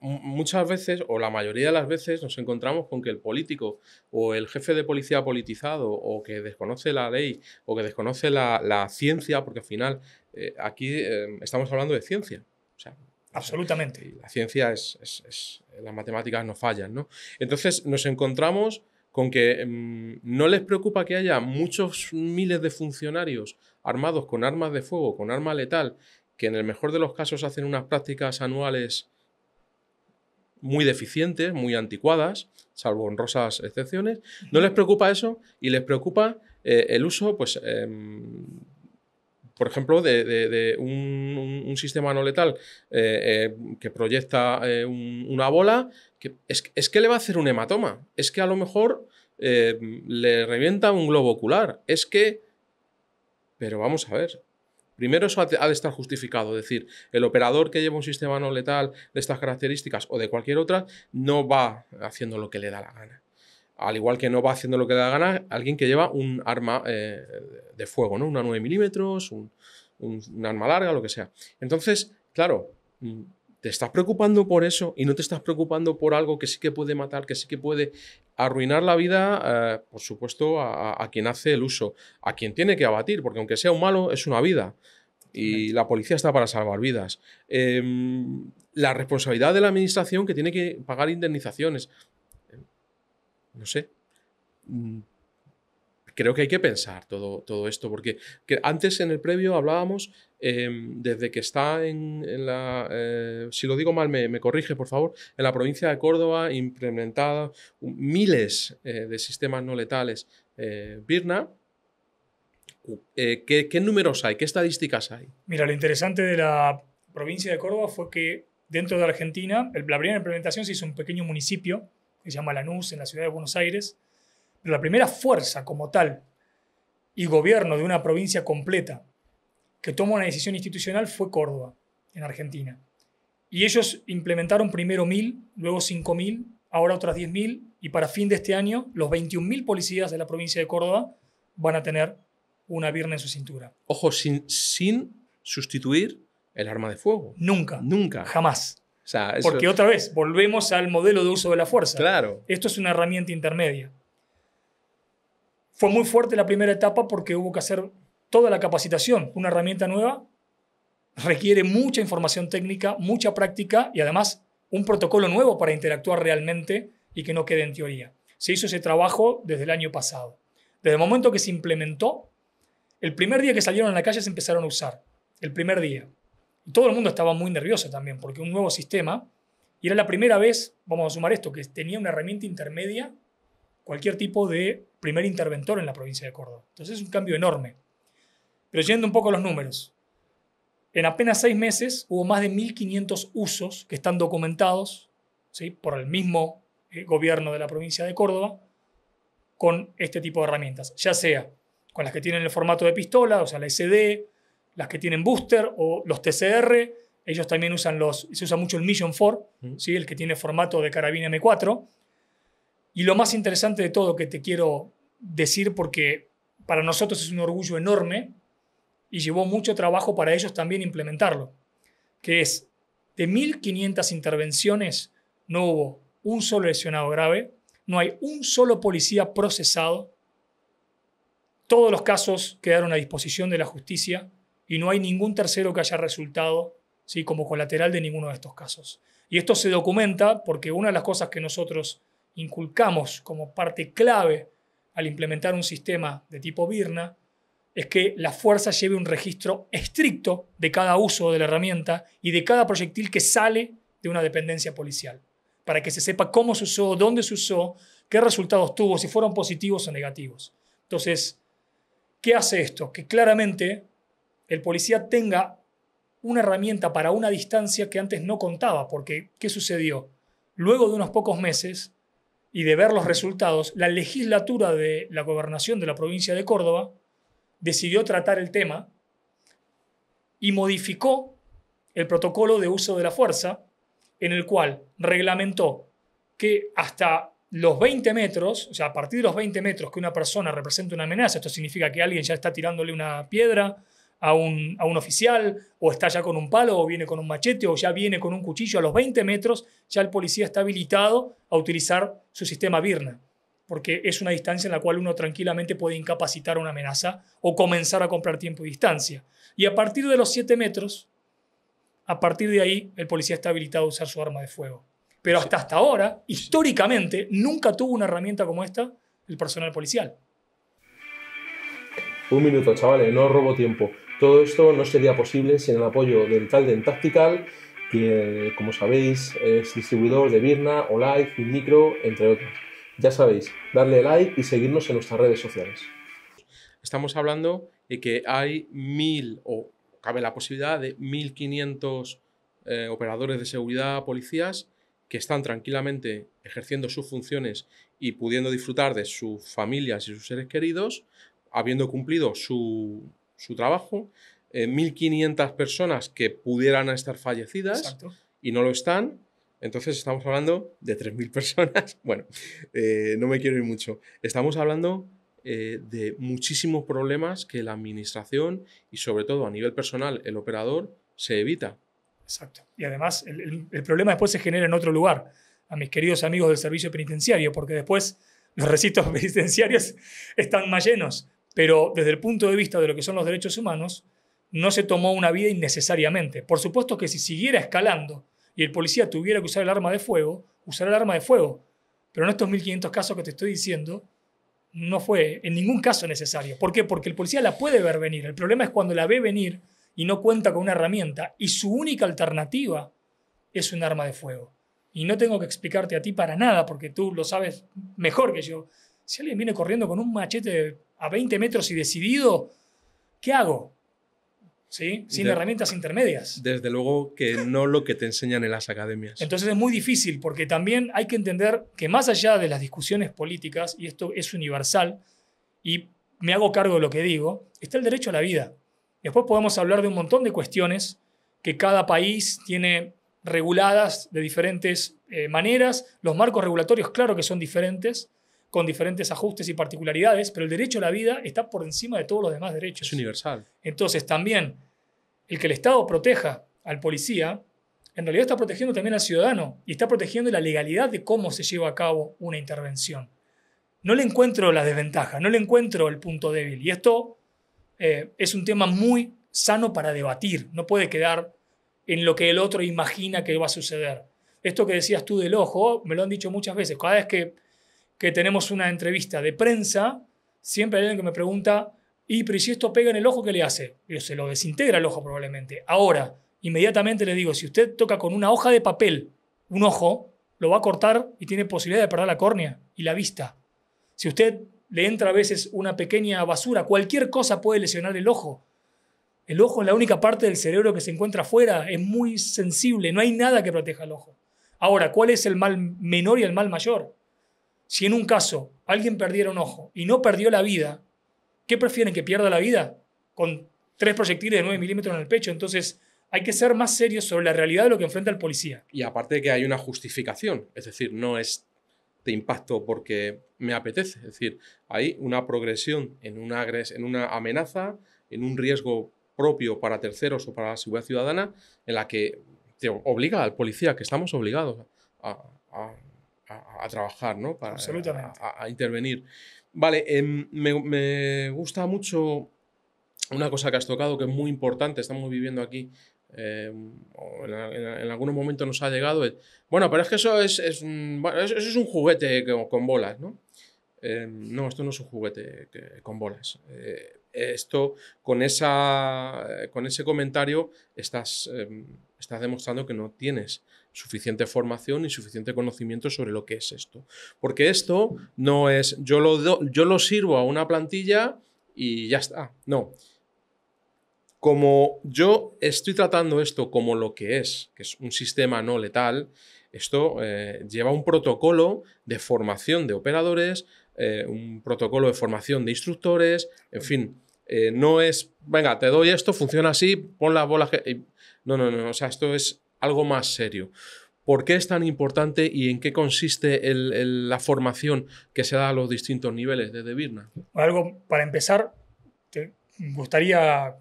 muchas veces, o la mayoría de las veces, nos encontramos con que el político o el jefe de policía politizado o que desconoce la ley o que desconoce la, ciencia, porque al final eh, aquí em, estamos hablando de ciencia. O sea, Absolutamente. la ciencia es, Las matemáticas no fallan, ¿no? Entonces nos encontramos con que em, no les preocupa que haya muchos miles de funcionarios armados con armas de fuego, con arma letal, que en el mejor de los casos hacen unas prácticas anuales muy deficientes, muy anticuadas, salvo honrosas excepciones. No les preocupa eso y les preocupa eh, el uso, pues, em, por ejemplo, de, un, sistema no letal eh, eh, que proyecta una bola, que es, es, que le va a hacer un hematoma, es que a lo mejor le revienta un globo ocular, es que... Pero vamos a ver, Primero eso ha de estar justificado, es decir, el operador que lleva un sistema no letal de estas características o de cualquier otra no va haciendo lo que le da la gana. Al igual que no va haciendo lo que le da la gana alguien que lleva un arma eh, de fuego, ¿no? una 9 milímetros, un arma larga, lo que sea. Entonces, claro, mm, te estás preocupando por eso y no te estás preocupando por algo que sí que puede matar, que sí que puede arruinar la vida, eh, por supuesto, a, quien hace el uso, a quien tiene que abatir, porque aunque sea un malo, es una vida. Y la policía está para salvar vidas. Em, la responsabilidad de la administración que tiene que pagar indemnizaciones. Em, no sé mm creo que hay que pensar todo, todo esto, porque antes en el previo hablábamos, em, desde que está en, la, eh, si lo digo mal, me, corrige por favor, en la provincia de Córdoba implementada miles eh, de sistemas no letales eh, Birna. ¿qué, ¿Qué números hay? ¿Qué estadísticas hay? Mira, lo interesante de la provincia de Córdoba fue que dentro de Argentina, la primera implementación se hizo en un pequeño municipio que se llama Lanús, en la ciudad de Buenos Aires, la primera fuerza como tal y gobierno de una provincia completa que tomó una decisión institucional fue Córdoba, en Argentina. Y ellos implementaron primero mil luego cinco mil ahora otras 10.000, y para fin de este año los 21.000 policías de la provincia de Córdoba van a tener una birna en su cintura. Ojo, sin, sin sustituir el arma de fuego. Nunca. Nunca. Jamás. Porque otra vez, volvemos al modelo de uso de la fuerza. Claro. Esto es una herramienta intermedia. Fue muy fuerte la primera etapa porque hubo que hacer toda la capacitación. Una herramienta nueva requiere mucha información técnica, mucha práctica y además un protocolo nuevo para interactuar realmente y que no quede en teoría. Se hizo ese trabajo desde el año pasado. Desde el momento que se implementó, el primer día que salieron a la calle se empezaron a usar. El primer día. todo el mundo estaba muy nervioso también porque un nuevo sistema y era la primera vez, vamos a sumar esto, que tenía una herramienta intermedia, cualquier tipo de primer interventor en la provincia de Córdoba. Entonces es un cambio enorme. Pero yendo un poco a los números, en apenas seis meses hubo más de 1.500 usos que están documentados ¿sí? por el mismo eh, gobierno de la provincia de Córdoba con este tipo de herramientas, ya sea con las que tienen el formato de pistola, o sea, la SD, las que tienen booster o los TCR, ellos también usan los, se usa mucho el Mission 4, ¿sí? el que tiene formato de carabina M4, y lo más interesante de todo que te quiero decir, porque para nosotros es un orgullo enorme y llevó mucho trabajo para ellos también implementarlo, que es de 1.500 intervenciones no hubo un solo lesionado grave, no hay un solo policía procesado, todos los casos quedaron a disposición de la justicia y no hay ningún tercero que haya resultado ¿sí? como colateral de ninguno de estos casos. Y esto se documenta porque una de las cosas que nosotros inculcamos como parte clave al implementar un sistema de tipo Birna es que la fuerza lleve un registro estricto de cada uso de la herramienta y de cada proyectil que sale de una dependencia policial, para que se sepa cómo se usó, dónde se usó, qué resultados tuvo, si fueron positivos o negativos. Entonces, ¿qué hace esto? Que claramente el policía tenga una herramienta para una distancia que antes no contaba, porque ¿qué sucedió? Luego de unos pocos meses, y de ver los resultados, la legislatura de la gobernación de la provincia de Córdoba decidió tratar el tema y modificó el protocolo de uso de la fuerza en el cual reglamentó que hasta los 20 metros, o sea, a partir de los 20 metros que una persona representa una amenaza, esto significa que alguien ya está tirándole una piedra, a un, oficial, o está ya con un palo, o viene con un machete, o ya viene con un cuchillo, a los 20 metros ya el policía está habilitado a utilizar su sistema Birna, porque es una distancia en la cual uno tranquilamente puede incapacitar una amenaza o comenzar a comprar tiempo y distancia. Y a partir de los 7 metros, a partir de ahí, el policía está habilitado a usar su arma de fuego. Pero hasta, hasta ahora, históricamente, nunca tuvo una herramienta como esta el personal policial. Un minuto, chavales, no robo tiempo. Todo esto no sería posible sin el apoyo del Talden Tactical, que como sabéis es distribuidor de Birna, Olive, Micro, entre otros. Ya sabéis, darle like y seguirnos en nuestras redes sociales. Estamos hablando de que hay mil o cabe la posibilidad de 1.500 quinientos eh, operadores de seguridad, policías, que están tranquilamente ejerciendo sus funciones y pudiendo disfrutar de sus familias y sus seres queridos, habiendo cumplido su su trabajo, 1.500 eh, personas que pudieran estar fallecidas y no lo están. Entonces estamos hablando de 3.000 (laughs) personas. Bueno, eh, no me quiero ir mucho. Estamos hablando eh, de muchísimos problemas que la administración y sobre todo a nivel personal el operador se evita. Exacto. Y además el, el problema después se genera en otro lugar. A mis queridos amigos del servicio penitenciario, porque después los recintos (laughs) penitenciarios están más llenos pero desde el punto de vista de lo que son los derechos humanos, no se tomó una vida innecesariamente. Por supuesto que si siguiera escalando y el policía tuviera que usar el arma de fuego, usar el arma de fuego. Pero en estos 1.500 casos que te estoy diciendo, no fue en ningún caso necesario. ¿Por qué? Porque el policía la puede ver venir. El problema es cuando la ve venir y no cuenta con una herramienta y su única alternativa es un arma de fuego. Y no tengo que explicarte a ti para nada, porque tú lo sabes mejor que yo. Si alguien viene corriendo con un machete a 20 metros y decidido, ¿qué hago? ¿Sí? Sin herramientas intermedias. Desde luego que no lo que te enseñan en las academias. Entonces es muy difícil porque también hay que entender que más allá de las discusiones políticas, y esto es universal, y me hago cargo de lo que digo, está el derecho a la vida. Después podemos hablar de un montón de cuestiones que cada país tiene reguladas de diferentes eh, maneras, los marcos regulatorios claro que son diferentes, con diferentes ajustes y particularidades, pero el derecho a la vida está por encima de todos los demás derechos. Es universal. Entonces, también el que el Estado proteja al policía, en realidad está protegiendo también al ciudadano y está protegiendo la legalidad de cómo se lleva a cabo una intervención. No le encuentro la desventaja no le encuentro el punto débil. Y esto eh, es un tema muy sano para debatir, no puede quedar en lo que el otro imagina que va a suceder. Esto que decías tú del ojo, me lo han dicho muchas veces, cada vez que que tenemos una entrevista de prensa, siempre hay alguien que me pregunta, y pero si esto pega en el ojo, ¿qué le hace? se lo desintegra el ojo probablemente. Ahora, inmediatamente le digo, si usted toca con una hoja de papel un ojo, lo va a cortar y tiene posibilidad de perder la córnea y la vista. Si usted le entra a veces una pequeña basura, cualquier cosa puede lesionar el ojo. El ojo es la única parte del cerebro que se encuentra afuera, es muy sensible, no hay nada que proteja el ojo. Ahora, ¿cuál es el mal menor y el mal mayor? si en un caso alguien perdiera un ojo y no perdió la vida, ¿qué prefieren que pierda la vida? Con tres proyectiles de 9 milímetros en el pecho. Entonces, hay que ser más serios sobre la realidad de lo que enfrenta el policía. Y aparte de que hay una justificación, es decir, no es de impacto porque me apetece, es decir, hay una progresión en una, en una amenaza, en un riesgo propio para terceros o para la seguridad ciudadana, en la que te obliga al policía, que estamos obligados a a, trabajar, ¿no? Para, A, intervenir. Vale, em, me, gusta mucho una cosa que has tocado que es muy importante, estamos viviendo aquí. Em, en, algún momento nos ha llegado bueno, pero es que eso es, es, eso es un juguete con, bolas, ¿no? Em, no, esto no es un juguete con bolas. Eh, esto, con, esa, con ese comentario, estás, estás demostrando que no tienes suficiente formación y suficiente conocimiento sobre lo que es esto. Porque esto no es yo lo, yo lo sirvo a una plantilla y ya está. No. Como yo estoy tratando esto como lo que es, que es un sistema no letal, esto eh, lleva un protocolo de formación de operadores, eh, un protocolo de formación de instructores, en fin, eh, no es, venga, te doy esto, funciona así, pon la bola No, no, no, o sea, esto es algo más serio. ¿Por qué es tan importante y en qué consiste la formación que se da a los distintos niveles de Virna? Algo, para empezar, te gustaría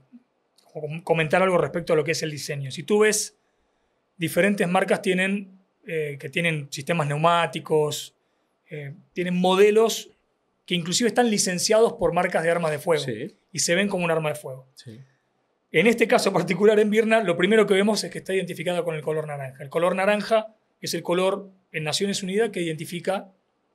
comentar algo respecto a lo que es el diseño. Si tú ves, diferentes marcas tienen, eh, que tienen sistemas neumáticos, eh, tienen modelos que inclusive están licenciados por marcas de armas de fuego y se ven como un arma de fuego. En este caso particular en Birna, lo primero que vemos es que está identificado con el color naranja. El color naranja es el color en Naciones Unidas que identifica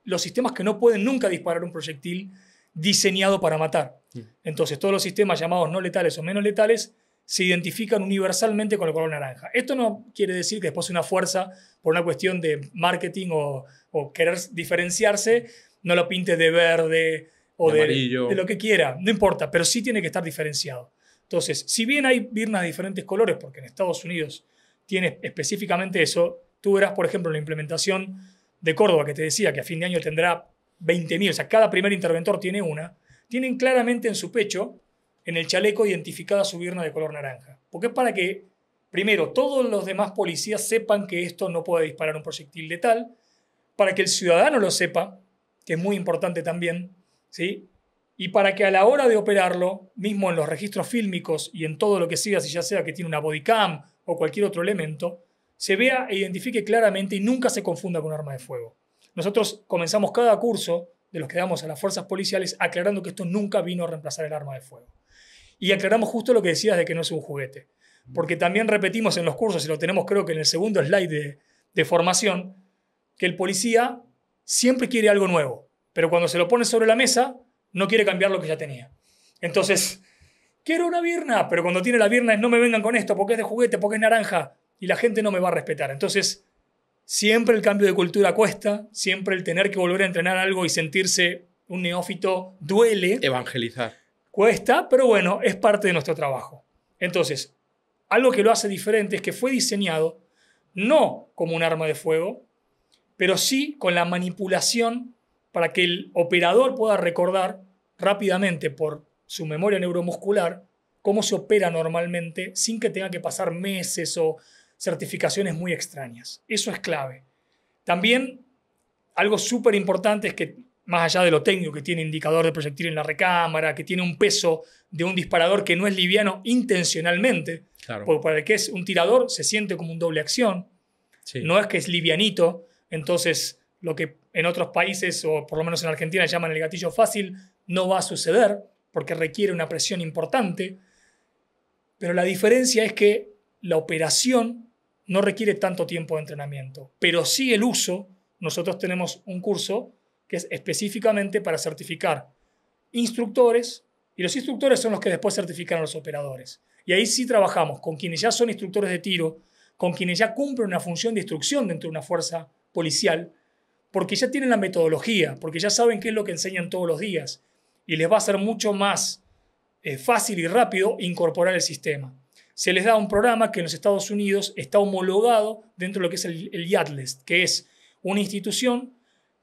los sistemas que no pueden nunca disparar un proyectil diseñado para matar. Mm. Entonces, todos los sistemas llamados no letales o menos letales se identifican universalmente con el color naranja. Esto no quiere decir que después una fuerza, por una cuestión de marketing o, querer diferenciarse, no lo pinte de verde o de lo que quiera. No importa, pero sí tiene que estar diferenciado. Entonces, si bien hay birnas de diferentes colores, porque en Estados Unidos tiene específicamente eso, tú verás, por ejemplo, la implementación de Córdoba, que te decía que a fin de año tendrá 20.000, o sea, cada primer interventor tiene una, tienen claramente en su pecho, en el chaleco, identificada su birna de color naranja. Porque es para que, primero, todos los demás policías sepan que esto no puede disparar un proyectil letal, para que el ciudadano lo sepa, que es muy importante también, ¿sí? y para que a la hora de operarlo, mismo en los registros fílmicos y en todo lo que siga, si ya sea que tiene una bodycam o cualquier otro elemento, se vea e identifique claramente y nunca se confunda con un arma de fuego. Nosotros comenzamos cada curso de los que damos a las fuerzas policiales aclarando que esto nunca vino a reemplazar el arma de fuego. Y aclaramos justo lo que decías de que no es un juguete. Porque también repetimos en los cursos, y lo tenemos creo que en el segundo slide de, de formación, que el policía siempre quiere algo nuevo, pero cuando se lo pone sobre la mesa, no quiere cambiar lo que ya tenía. Entonces, quiero una birna, pero cuando tiene la birna es no me vengan con esto porque es de juguete, porque es naranja y la gente no me va a respetar. Entonces, siempre el cambio de cultura cuesta, siempre el tener que volver a entrenar algo y sentirse un neófito duele. Evangelizar. Cuesta, pero bueno, es parte de nuestro trabajo. Entonces, algo que lo hace diferente es que fue diseñado no como un arma de fuego, pero sí con la manipulación para que el operador pueda recordar rápidamente por su memoria neuromuscular cómo se opera normalmente sin que tenga que pasar meses o certificaciones muy extrañas. Eso es clave. También algo súper importante es que más allá de lo técnico, que tiene indicador de proyectil en la recámara, que tiene un peso de un disparador que no es liviano intencionalmente, claro. porque para el que es un tirador se siente como un doble acción, sí. no es que es livianito, entonces lo que en otros países, o por lo menos en Argentina, llaman el gatillo fácil, no va a suceder porque requiere una presión importante. Pero la diferencia es que la operación no requiere tanto tiempo de entrenamiento, pero sí el uso. Nosotros tenemos un curso que es específicamente para certificar instructores, y los instructores son los que después certifican a los operadores. Y ahí sí trabajamos con quienes ya son instructores de tiro, con quienes ya cumplen una función de instrucción dentro de una fuerza policial, porque ya tienen la metodología, porque ya saben qué es lo que enseñan todos los días y les va a ser mucho más eh, fácil y rápido incorporar el sistema. Se les da un programa que en los Estados Unidos está homologado dentro de lo que es el, el que es una institución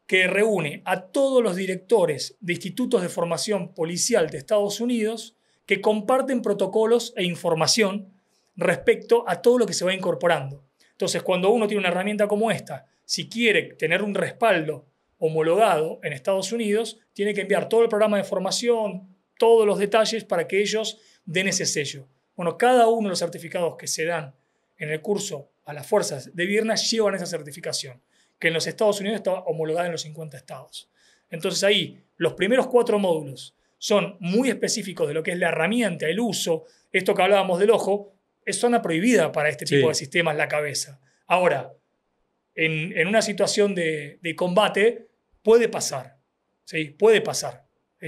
que reúne a todos los directores de institutos de formación policial de Estados Unidos que comparten protocolos e información respecto a todo lo que se va incorporando. Entonces, cuando uno tiene una herramienta como esta, si quiere tener un respaldo homologado en Estados Unidos, tiene que enviar todo el programa de formación, todos los detalles para que ellos den ese sello. Bueno, cada uno de los certificados que se dan en el curso a las fuerzas de viernes llevan esa certificación, que en los Estados Unidos está homologada en los 50 estados. Entonces ahí, los primeros cuatro módulos son muy específicos de lo que es la herramienta, el uso, esto que hablábamos del ojo, es zona prohibida para este tipo de sistemas, la cabeza. Ahora, en, una situación de, combate puede pasar, ¿sí? puede pasar.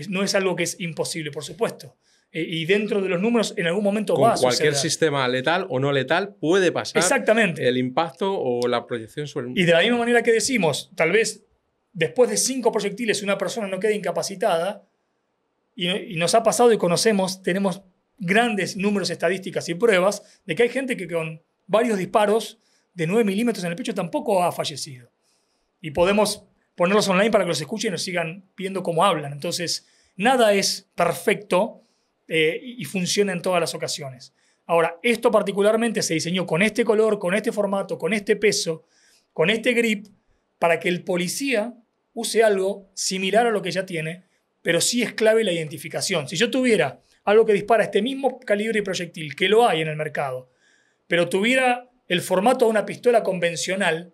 no es algo que es imposible, por supuesto. Eh, y dentro de los números, en algún momento va a Cualquier sistema letal o no letal puede pasar Exactamente. el impacto o la proyección sobre el... Y de la misma manera que decimos, tal vez después de cinco proyectiles una persona no queda incapacitada, y nos ha pasado y conocemos, tenemos grandes números, estadísticas y pruebas de que hay gente que con varios disparos de 9 milímetros en el pecho tampoco ha fallecido. Y podemos ponerlos online para que los escuchen y nos sigan viendo cómo hablan. Entonces, nada es perfecto eh, y funciona en todas las ocasiones. Ahora, esto particularmente se diseñó con este color, con este formato, con este peso, con este grip, para que el policía use algo similar a lo que ya tiene, pero sí es clave la identificación. Si yo tuviera algo que dispara este mismo calibre y proyectil, que lo hay en el mercado, pero tuviera el formato de una pistola convencional,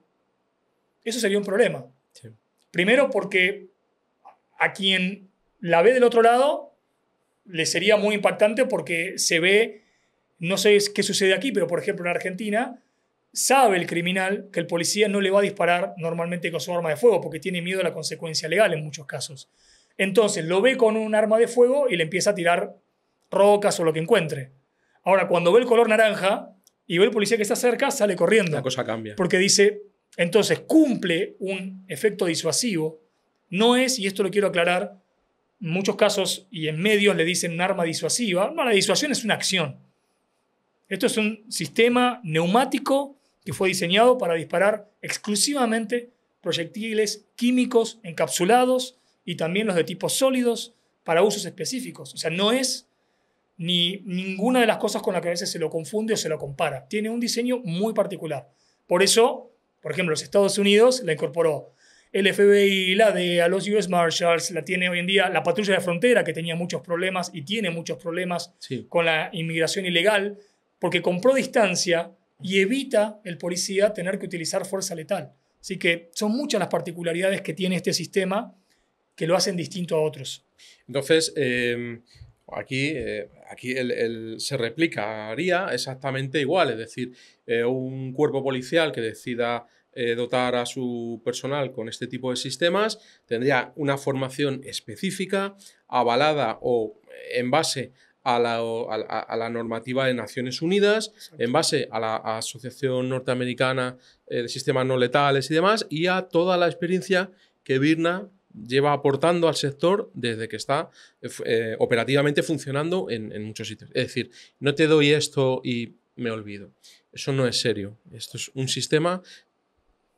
eso sería un problema. Primero porque a quien la ve del otro lado le sería muy impactante porque se ve, no sé qué sucede aquí, pero por ejemplo en Argentina sabe el criminal que el policía no le va a disparar normalmente con su arma de fuego porque tiene miedo a la consecuencia legal en muchos casos. Entonces lo ve con un arma de fuego y le empieza a tirar rocas o lo que encuentre. Ahora, cuando ve el color naranja, y ve el policía que está cerca, sale corriendo. La cosa cambia. Porque dice, entonces cumple un efecto disuasivo. No es, y esto lo quiero aclarar, en muchos casos y en medios le dicen un arma disuasiva. No, la disuasión es una acción. Esto es un sistema neumático que fue diseñado para disparar exclusivamente proyectiles químicos encapsulados y también los de tipo sólidos para usos específicos. O sea, no es ni ninguna de las cosas con las que a veces se lo confunde o se lo compara. Tiene un diseño muy particular. Por eso, por ejemplo, los Estados Unidos la incorporó el FBI, la de los US Marshals, la tiene hoy en día la patrulla de frontera que tenía muchos problemas y tiene muchos problemas con la inmigración ilegal porque compró distancia y evita el policía tener que utilizar fuerza letal. Así que son muchas las particularidades que tiene este sistema que lo hacen distinto a otros. Entonces, em, Aquí, eh, aquí se replicaría exactamente igual, es decir, eh, un cuerpo policial que decida eh, dotar a su personal con este tipo de sistemas tendría una formación específica, avalada o en base a la, normativa de Naciones Unidas, en base a la Asociación Norteamericana de Sistemas No Letales y demás, y a toda la experiencia que Birna lleva aportando al sector desde que está eh, eh, operativamente funcionando en, muchos sitios. Es decir, no te doy esto y me olvido. Eso no es serio. Esto es un sistema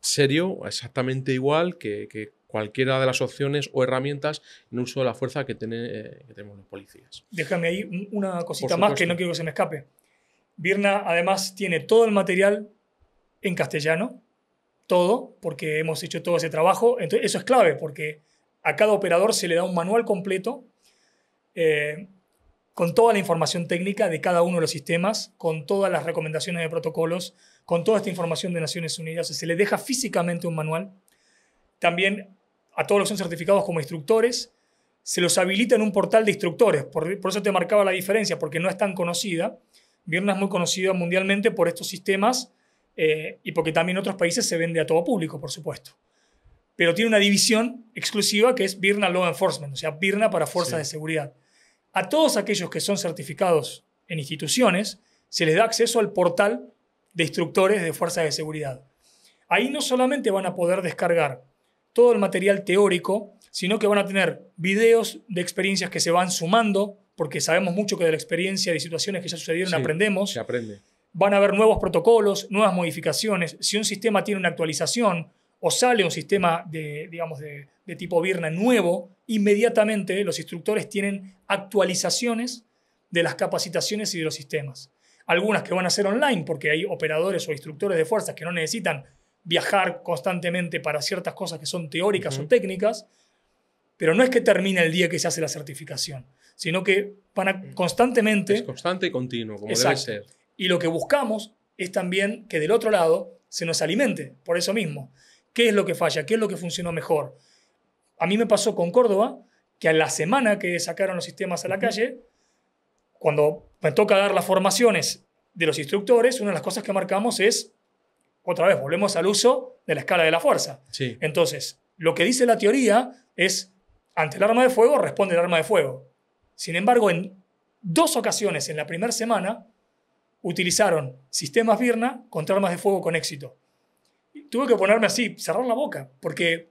serio, exactamente igual que, cualquiera de las opciones o herramientas en uso de la fuerza que, tiene, eh, que tenemos los policías. Déjame ahí una cosita más que no quiero que se me escape. Virna además tiene todo el material en castellano, todo, porque hemos hecho todo ese trabajo. Entonces, eso es clave, porque a cada operador se le da un manual completo eh, con toda la información técnica de cada uno de los sistemas, con todas las recomendaciones de protocolos, con toda esta información de Naciones Unidas. se le deja físicamente un manual. También a todos los que son certificados como instructores, se los habilita en un portal de instructores. Por, eso te marcaba la diferencia, porque no es tan conocida. Viernes es muy conocida mundialmente por estos sistemas eh, y porque también en otros países se vende a todo público, por supuesto pero tiene una división exclusiva que es Birna Law Enforcement, o sea, Birna para fuerzas de seguridad. A todos aquellos que son certificados en instituciones, se les da acceso al portal de instructores de fuerzas de seguridad. Ahí no solamente van a poder descargar todo el material teórico, sino que van a tener videos de experiencias que se van sumando, porque sabemos mucho que de la experiencia de situaciones que ya sucedieron aprendemos. Se aprende. Van a haber nuevos protocolos, nuevas modificaciones. Si un sistema tiene una actualización, o sale un sistema de, digamos, de, tipo Birna nuevo, inmediatamente los instructores tienen actualizaciones de las capacitaciones y de los sistemas. Algunas que van a ser online porque hay operadores o instructores de fuerzas que no necesitan viajar constantemente para ciertas cosas que son teóricas o técnicas, pero no es que termine el día que se hace la certificación, sino que van mm. constantemente... Es constante y continuo, como debe ser. Y lo que buscamos es también que del otro lado se nos alimente, por eso mismo qué es lo que falla, qué es lo que funcionó mejor. A mí me pasó con Córdoba, que a la semana que sacaron los sistemas a la calle, cuando me toca dar las formaciones de los instructores, una de las cosas que marcamos es, otra vez, volvemos al uso de la escala de la fuerza. Sí. Entonces, lo que dice la teoría es, ante el arma de fuego responde el arma de fuego. Sin embargo, en dos ocasiones en la primera semana, utilizaron sistemas Virna contra armas de fuego con éxito tuve que ponerme así, cerrar la boca, porque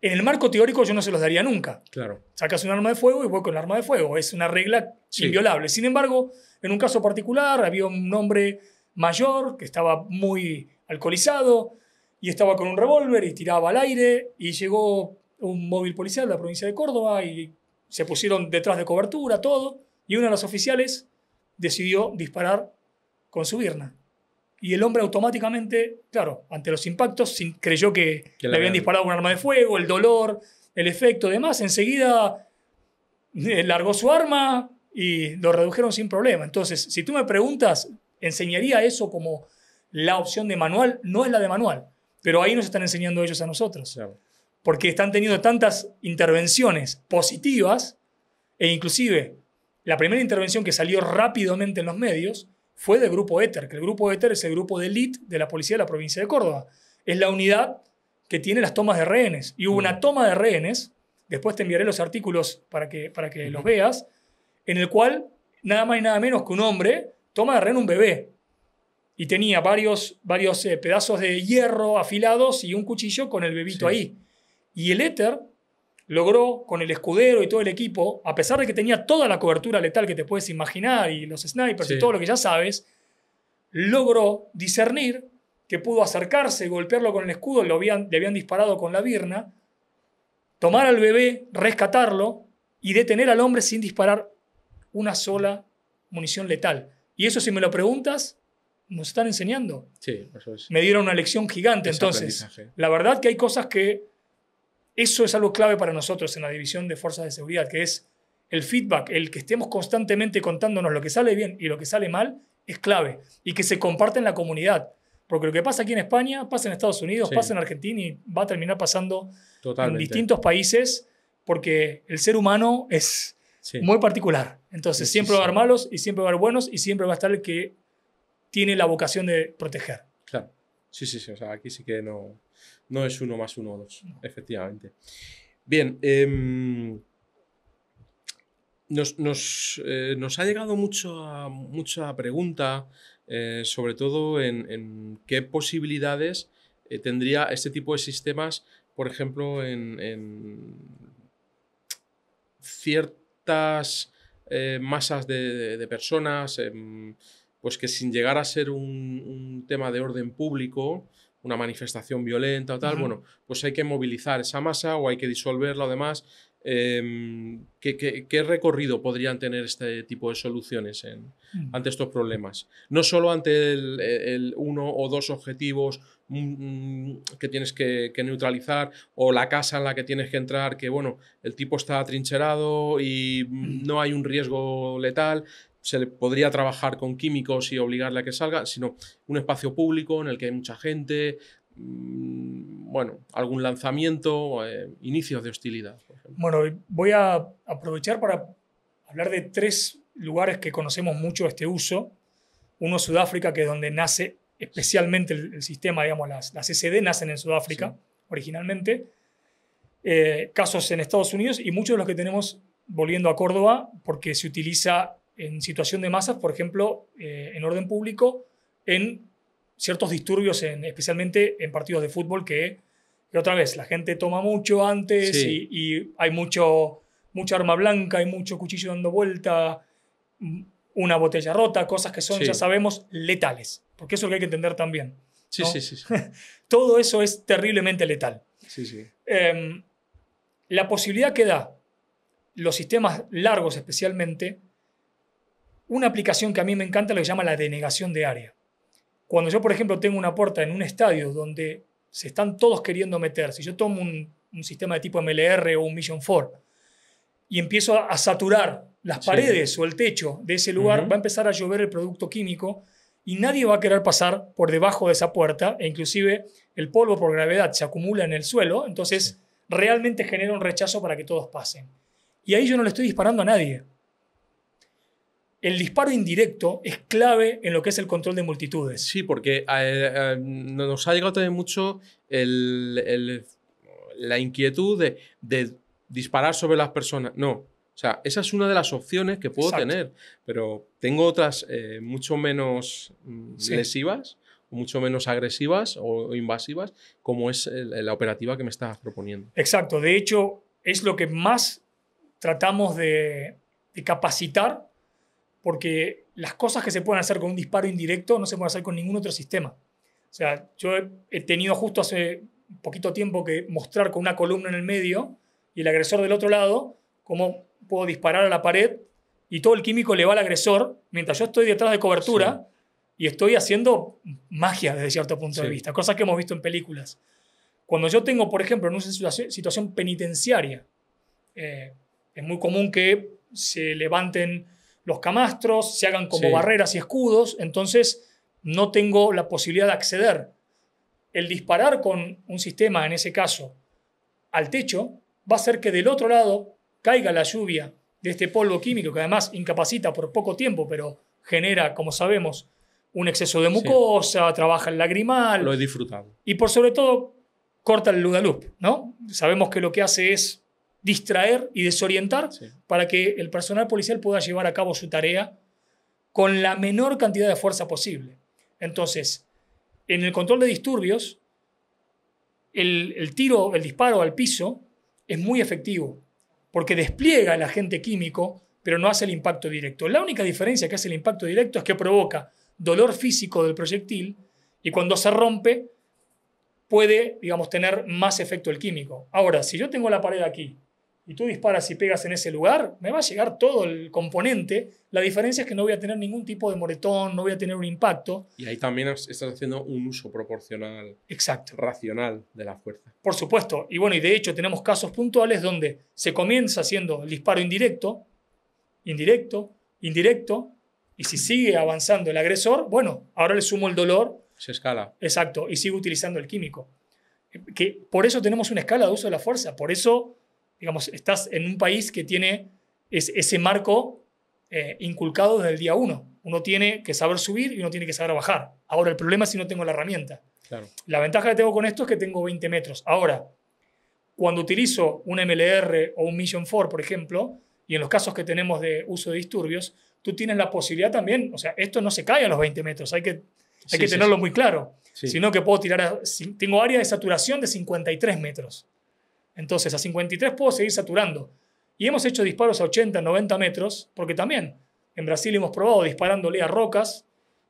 en el marco teórico yo no se los daría nunca. Claro. Sacas un arma de fuego y voy con el arma de fuego. Es una regla inviolable. Sin embargo, en un caso particular había un hombre mayor que estaba muy alcoholizado y estaba con un revólver y tiraba al aire y llegó un móvil policial de la provincia de Córdoba y se pusieron detrás de cobertura, todo, y uno de los oficiales decidió disparar con su birna y el hombre automáticamente, claro, ante los impactos, creyó que, le habían disparado un arma de fuego, el dolor, el efecto, demás, enseguida eh, largó su arma y lo redujeron sin problema. Entonces, si tú me preguntas, enseñaría eso como la opción de manual, no es la de manual, pero ahí nos están enseñando ellos a nosotros. Porque están teniendo tantas intervenciones positivas e inclusive la primera intervención que salió rápidamente en los medios fue del grupo Éter, que el grupo Éter es el grupo de élite de la policía de la provincia de Córdoba. Es la unidad que tiene las tomas de rehenes. Y hubo una mm. toma de rehenes, después te enviaré los artículos para que, para que los veas, en el cual nada más y nada menos que un hombre toma de rehén un bebé. Y tenía varios, varios eh, pedazos de hierro afilados y un cuchillo con el bebito ahí. Y el éter logró con el escudero y todo el equipo, a pesar de que tenía toda la cobertura letal que te puedes imaginar y los snipers y todo lo que ya sabes, logró discernir que pudo acercarse, golpearlo con el escudo, lo habían, le habían disparado con la birna, tomar al bebé, rescatarlo y detener al hombre sin disparar una sola munición letal. Y eso si me lo preguntas, nos están enseñando. Sí, Me dieron una lección gigante. entonces, la verdad que hay cosas que eso es algo clave para nosotros en la división de fuerzas de seguridad, que es el feedback, el que estemos constantemente contándonos lo que sale bien y lo que sale mal, es clave y que se comparte en la comunidad. Porque lo que pasa aquí en España pasa en Estados Unidos, pasa en Argentina y va a terminar pasando en distintos países porque el ser humano es muy particular. Entonces siempre va a haber malos y siempre va a haber buenos y siempre va a estar el que tiene la vocación de proteger. Claro. Sí, sí, sí. O sea, aquí sí que no, no es uno más uno o dos, efectivamente. Bien, em, eh, nos, ha llegado mucho mucha pregunta, eh, sobre todo en, qué posibilidades eh, tendría este tipo de sistemas, por ejemplo, en, ciertas masas de, personas, em, pues que sin llegar a ser un tema de orden público, una manifestación violenta o tal, bueno, pues hay que movilizar esa masa o hay que disolverla o demás. Em, ¿qué, recorrido podrían tener este tipo de soluciones mm. ante estos problemas? No solo ante el, uno o dos objetivos mm, mm, que tienes que, neutralizar o la casa en la que tienes que entrar, que bueno, el tipo está atrincherado y no hay un riesgo letal, se podría trabajar con químicos y obligarle a que salga, sino un espacio público en el que hay mucha gente, mm, bueno, algún lanzamiento, eh, inicios de hostilidad. bueno, voy a aprovechar para hablar de tres lugares que conocemos mucho este uso. Uno Sudáfrica, que es donde nace especialmente el, sistema, digamos, las, las nacen en Sudáfrica originalmente. Eh, casos en Estados Unidos y muchos de los que tenemos volviendo a Córdoba, porque se utiliza en situación de masas, por ejemplo, eh, en orden público, en ciertos disturbios, en, especialmente en partidos de fútbol que, otra vez, la gente toma mucho antes y, hay mucho, mucha arma blanca, hay mucho cuchillo dando vuelta, mm, una botella rota, cosas que son, ya sabemos, letales. Porque eso es lo que hay que entender también. Sí, sí, sí. (laughs) Todo eso es terriblemente letal. Sí, sí. Em, la posibilidad que da los sistemas largos especialmente una aplicación que a mí me encanta, lo que se llama la denegación de área. Cuando yo, por ejemplo, tengo una puerta en un estadio donde se están todos queriendo meter, si yo tomo un, sistema de tipo MLR o un Mission 4 y empiezo a, saturar las paredes o el techo de ese lugar, va a empezar a llover el producto químico y nadie va a querer pasar por debajo de esa puerta e inclusive el polvo por gravedad se acumula en el suelo, entonces realmente genera un rechazo para que todos pasen. Y ahí yo no le estoy disparando a nadie el disparo indirecto es clave en lo que es el control de multitudes. Sí, porque eh, eh, nos ha llegado también mucho la inquietud de, disparar sobre las personas. No, o sea, esa es una de las opciones que puedo tener, pero tengo otras eh, mucho menos mm, lesivas, mucho menos agresivas o invasivas, como es la operativa que me estás proponiendo. Exacto, de hecho, es lo que más tratamos de, de capacitar porque las cosas que se pueden hacer con un disparo indirecto no se pueden hacer con ningún otro sistema. O sea, yo he tenido justo hace poquito tiempo que mostrar con una columna en el medio y el agresor del otro lado cómo puedo disparar a la pared y todo el químico le va al agresor mientras yo estoy detrás de cobertura y estoy haciendo magia desde cierto punto de vista, cosas que hemos visto en películas. Cuando yo tengo, por ejemplo, en una situación penitenciaria, eh, es muy común que se levanten los camastros, se hagan como barreras y escudos, entonces no tengo la posibilidad de acceder. El disparar con un sistema, en ese caso, al techo, va a hacer que del otro lado caiga la lluvia de este polvo químico, que además incapacita por poco tiempo, pero genera, como sabemos, un exceso de mucosa, trabaja el lagrimal. Lo he disfrutado. Y por sobre todo, corta el Ludalup, ¿no? Sabemos que lo que hace es distraer y desorientar para que el personal policial pueda llevar a cabo su tarea con la menor cantidad de fuerza posible. Entonces, en el control de disturbios, el, el tiro, el disparo al piso es muy efectivo porque despliega el agente químico, pero no hace el impacto directo. La única diferencia que hace el impacto directo es que provoca dolor físico del proyectil y cuando se rompe puede, digamos, tener más efecto el químico. Ahora, si yo tengo la pared aquí y tú disparas y pegas en ese lugar, me va a llegar todo el componente. La diferencia es que no voy a tener ningún tipo de moretón, no voy a tener un impacto. Y ahí también estás haciendo un uso proporcional, exacto, racional de la fuerza. Por supuesto. Y bueno, y de hecho tenemos casos puntuales donde se comienza haciendo el disparo indirecto, indirecto, indirecto, y si sigue avanzando el agresor, bueno, ahora le sumo el dolor. Se escala. Exacto, y sigo utilizando el químico. Que por eso tenemos una escala de uso de la fuerza, por eso digamos, estás en un país que tiene ese marco eh, inculcado desde el día uno. Uno tiene que saber subir y uno tiene que saber bajar. Ahora, el problema es si no tengo la herramienta. La ventaja que tengo con esto es que tengo 20 metros. Ahora, cuando utilizo un MLR o un Mission 4, por ejemplo, y en los casos que tenemos de uso de disturbios, tú tienes la posibilidad también, o sea, esto no se cae a los 20 metros, hay que, hay que tenerlo muy claro, sino que puedo tirar, tengo área de saturación de 53 metros. Entonces, a 53 puedo seguir saturando. Y hemos hecho disparos a 80, 90 metros, porque también en Brasil hemos probado disparándole a rocas,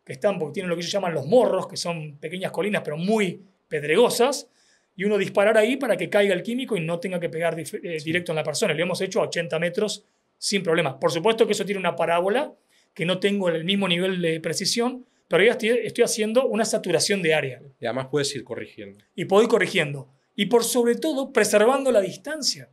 que están, porque tienen lo que ellos llaman los morros, que son pequeñas colinas, pero muy pedregosas, y uno disparar ahí para que caiga el químico y no tenga que pegar eh, directo en la persona. Lo hemos hecho a 80 metros sin problemas. Por supuesto que eso tiene una parábola, que no tengo el mismo nivel de precisión, pero ya estoy, estoy haciendo una saturación de área. Y además puedes ir corrigiendo. Y puedo ir corrigiendo y por sobre todo preservando la distancia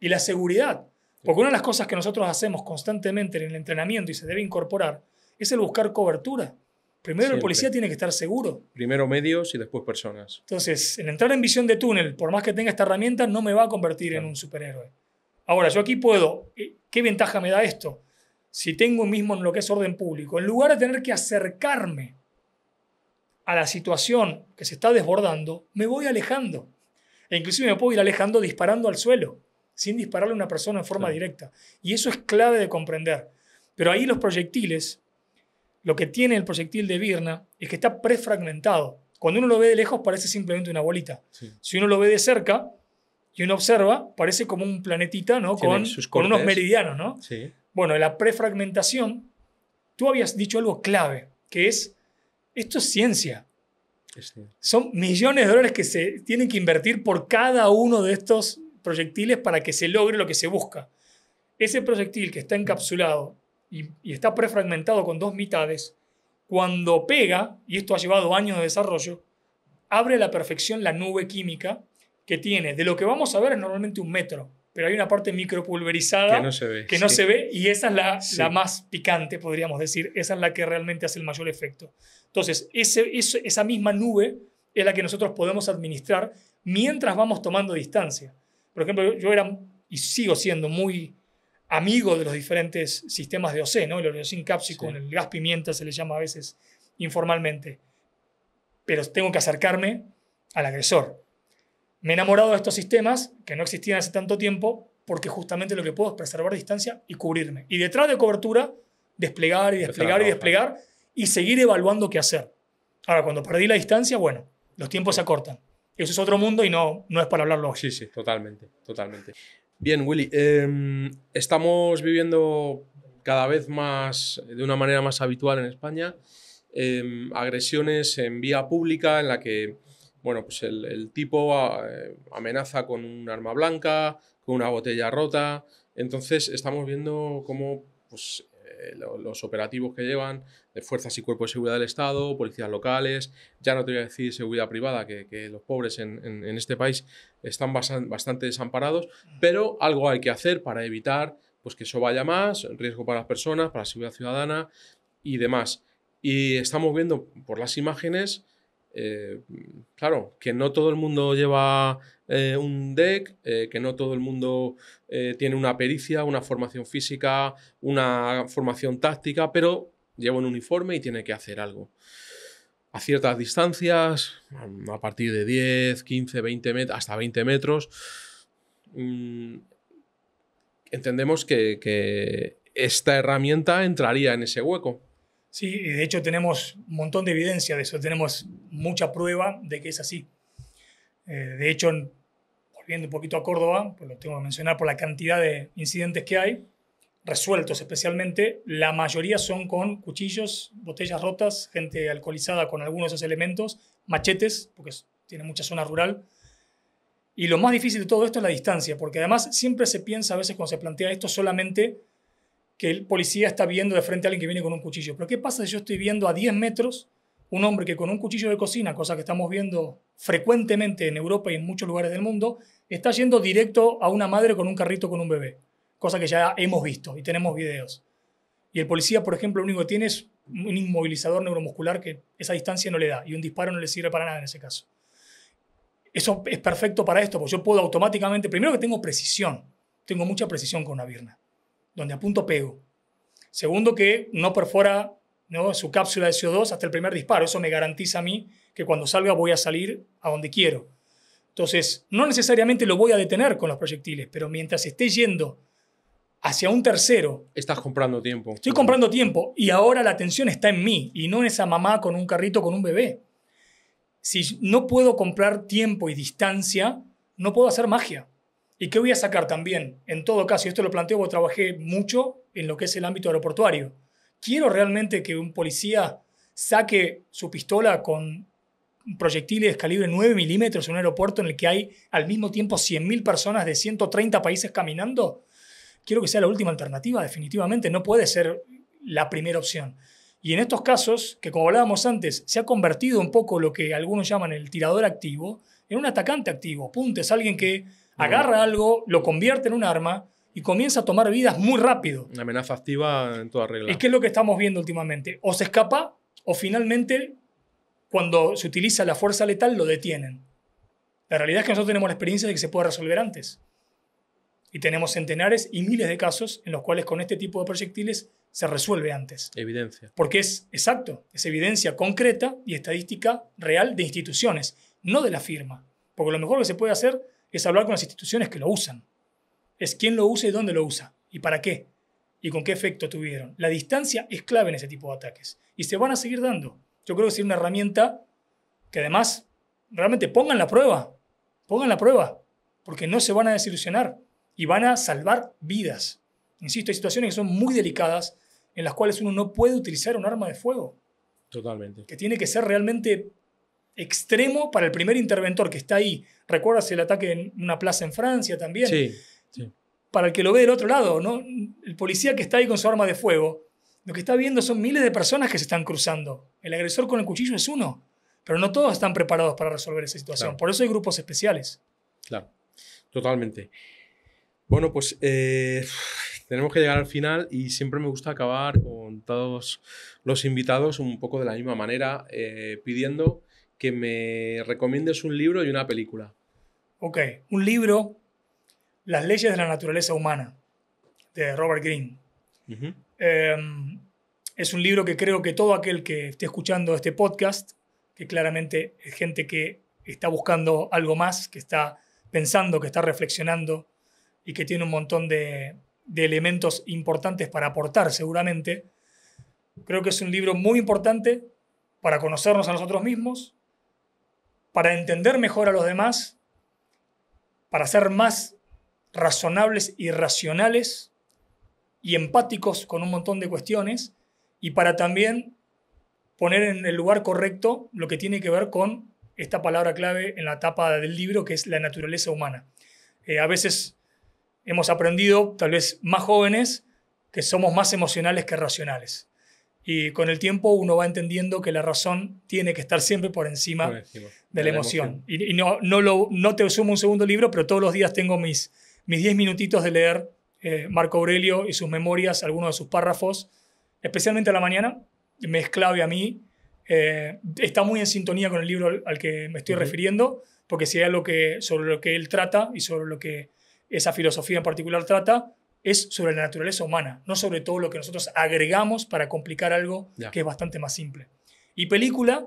y la seguridad. Porque una de las cosas que nosotros hacemos constantemente en el entrenamiento y se debe incorporar es el buscar cobertura. Primero el policía tiene que estar seguro. Primero medios y después personas. Entonces, el entrar en visión de túnel, por más que tenga esta herramienta, no me va a convertir en un superhéroe. Ahora, yo aquí puedo, eh, ¿qué ventaja me da esto? Si tengo mismo en lo que es orden público, en lugar de tener que acercarme a la situación que se está desbordando, me voy alejando. E inclusive me puedo ir alejando disparando al suelo, sin dispararle a una persona en forma directa. Y eso es clave de comprender. Pero ahí los proyectiles, lo que tiene el proyectil de Birna es que está prefragmentado. Cuando uno lo ve de lejos parece simplemente una bolita. Si uno lo ve de cerca y uno observa, parece como un planetita, ¿no? Con, con, unos meridianos, ¿no? Sí. Bueno, la prefragmentación, tú habías dicho algo clave, que es, esto es ciencia. Son millones de dólares que se tienen que invertir por cada uno de estos proyectiles para que se logre lo que se busca. Ese proyectil que está encapsulado y, y está prefragmentado con dos mitades, cuando pega, y esto ha llevado años de desarrollo, abre a la perfección la nube química que tiene. De lo que vamos a ver es normalmente un metro pero hay una parte micropulverizada que no se ve, que no se ve y esa es la, la, más picante, podríamos decir, esa es la que realmente hace el mayor efecto. Entonces, ese, esa misma nube es la que nosotros podemos administrar mientras vamos tomando distancia. Por ejemplo, yo era y sigo siendo muy amigo de los diferentes sistemas de OC, ¿no? el oleocin cápsico, el gas pimienta se le llama a veces informalmente, pero tengo que acercarme al agresor. Me he enamorado de estos sistemas que no existían hace tanto tiempo porque justamente lo que puedo es preservar distancia y cubrirme. Y detrás de cobertura, desplegar y desplegar y desplegar y seguir evaluando qué hacer. Ahora, cuando perdí la distancia, bueno, los tiempos se acortan. Eso es otro mundo y no, no es para hablarlo. Sí, sí, totalmente, totalmente. Bien, Willy, em, estamos viviendo cada vez más, de una manera más habitual en España, em, agresiones en vía pública en la que bueno, pues el, tipo ah, eh, amenaza con un arma blanca, con una botella rota. Entonces estamos viendo cómo pues, eh, los operativos que llevan de fuerzas y cuerpos de seguridad del Estado, policías locales, ya no te voy a decir seguridad privada, que, los pobres en, este país están bastante desamparados, pero algo hay que hacer para evitar pues, que eso vaya más, riesgo para las personas, para la seguridad ciudadana y demás. Y estamos viendo por las imágenes eh, claro, que no todo el mundo lleva eh, un deck, eh, que no todo el mundo tiene una pericia, una formación física, una formación táctica, pero lleva un uniforme y tiene que hacer algo. A ciertas distancias, mm, a partir de 10, 15, 20 metros, hasta 20 metros, entendemos que esta herramienta entraría en ese hueco. Sí, de hecho tenemos un montón de evidencia de eso, tenemos mucha prueba de que es así. Eh, de hecho, volviendo un poquito a Córdoba, pues lo tengo que mencionar por la cantidad de incidentes que hay, resueltos especialmente, la mayoría son con cuchillos, botellas rotas, gente alcoholizada con algunos de esos elementos, machetes, porque tiene mucha zona rural. Y lo más difícil de todo esto es la distancia, porque además siempre se piensa a veces cuando se plantea esto solamente que el policía está viendo de frente a alguien que viene con un cuchillo. Pero ¿qué pasa si yo estoy viendo a 10 metros un hombre que con un cuchillo de cocina, cosa que estamos viendo frecuentemente en Europa y en muchos lugares del mundo, está yendo directo a una madre con un carrito con un bebé, cosa que ya hemos visto y tenemos videos. Y el policía, por ejemplo, lo único que tiene es un inmovilizador neuromuscular que esa distancia no le da y un disparo no le sirve para nada en ese caso. Eso es perfecto para esto, porque yo puedo automáticamente, primero que tengo precisión, tengo mucha precisión con una birna donde apunto pego. Segundo, que no perfora su cápsula de CO2 hasta el primer disparo. Eso me garantiza a mí que cuando salga voy a salir a donde quiero. Entonces, no necesariamente lo voy a detener con los proyectiles, pero mientras esté yendo hacia un tercero. Estás comprando tiempo. Estoy comprando tiempo y ahora la atención está en mí y no en esa mamá con un carrito con un bebé. Si no puedo comprar tiempo y distancia, no puedo hacer magia. ¿Y qué voy a sacar también? En todo caso, esto lo planteo porque trabajé mucho en lo que es el ámbito aeroportuario. ¿Quiero realmente que un policía saque su pistola con proyectiles calibre 9 milímetros en un aeropuerto en el que hay al mismo tiempo 100.000 personas de 130 países caminando? Quiero que sea la última alternativa, definitivamente. No puede ser la primera opción. Y en estos casos, que como hablábamos antes, se ha convertido un poco lo que algunos llaman el tirador activo en un atacante activo. Punte, es alguien que agarra algo, lo convierte en un arma y comienza a tomar vidas muy rápido. Una amenaza activa en toda regla. ¿Y qué es lo que estamos viendo últimamente? O se escapa o finalmente cuando se utiliza la fuerza letal lo detienen. La realidad es que nosotros tenemos la experiencia de que se puede resolver antes. Y tenemos centenares y miles de casos en los cuales con este tipo de proyectiles se resuelve antes. Evidencia. Porque es, exacto, es evidencia concreta y estadística real de instituciones, no de la firma. Porque lo mejor que se puede hacer es hablar con las instituciones que lo usan. Es quién lo usa y dónde lo usa y para qué y con qué efecto tuvieron. La distancia es clave en ese tipo de ataques y se van a seguir dando. Yo creo que es una herramienta que además realmente pongan la prueba, pongan la prueba, porque no se van a desilusionar y van a salvar vidas. Insisto, hay situaciones que son muy delicadas en las cuales uno no puede utilizar un arma de fuego. Totalmente. Que tiene que ser realmente extremo para el primer interventor que está ahí. ¿Recuerdas el ataque en una plaza en Francia también? Sí, Para el que lo ve del otro lado, ¿no? El policía que está ahí con su arma de fuego, lo que está viendo son miles de personas que se están cruzando. El agresor con el cuchillo es uno, pero no todos están preparados para resolver esa situación. Por eso hay grupos especiales. Claro, totalmente. Bueno, pues eh, tenemos que llegar al final y siempre me gusta acabar con todos los invitados un poco de la misma manera, eh, pidiendo que me recomiendes un libro y una película. Ok, un libro, Las leyes de la naturaleza humana, de Robert Greene. Em, es un libro que creo que todo aquel que esté escuchando este podcast, que claramente es gente que está buscando algo más, que está pensando, que está reflexionando y que tiene un montón de elementos importantes para aportar seguramente, creo que es un libro muy importante para conocernos a nosotros mismos, para entender mejor a los demás, para ser más razonables y racionales y empáticos con un montón de cuestiones y para también poner en el lugar correcto lo que tiene que ver con esta palabra clave en la tapa del libro que es la naturaleza humana. Eh, a veces hemos aprendido, tal vez más jóvenes, que somos más emocionales que racionales. Y con el tiempo uno va entendiendo que la razón tiene que estar siempre por encima, de la, emoción. Y, no, no, no te sumo un segundo libro, pero todos los días tengo mis 10 minutitos de leer eh, Marco Aurelio y sus memorias, algunos de sus párrafos, especialmente a la mañana, me es clave a mí. Eh, está muy en sintonía con el libro al, que me estoy refiriendo, porque si hay algo que, sobre lo que él trata y sobre lo que esa filosofía en particular trata, es sobre la naturaleza humana, no sobre todo lo que nosotros agregamos para complicar algo que es bastante más simple. Y película,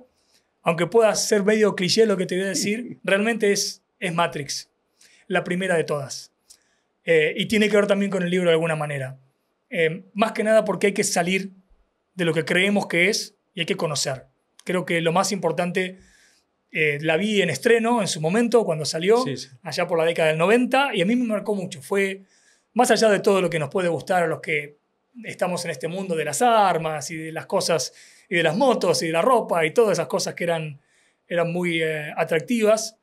aunque pueda ser medio cliché lo que te voy a decir, (laughs) realmente es, es Matrix, la primera de todas. Eh, y tiene que ver también con el libro de alguna manera. Eh, más que nada porque hay que salir de lo que creemos que es y hay que conocer. Creo que lo más importante, eh, la vi en estreno en su momento, cuando salió, allá por la década del 90, y a mí me marcó mucho. Fue más allá de todo lo que nos puede gustar a los que estamos en este mundo de las armas y de las cosas, y de las motos y de la ropa y todas esas cosas que eran, eran muy eh, atractivas,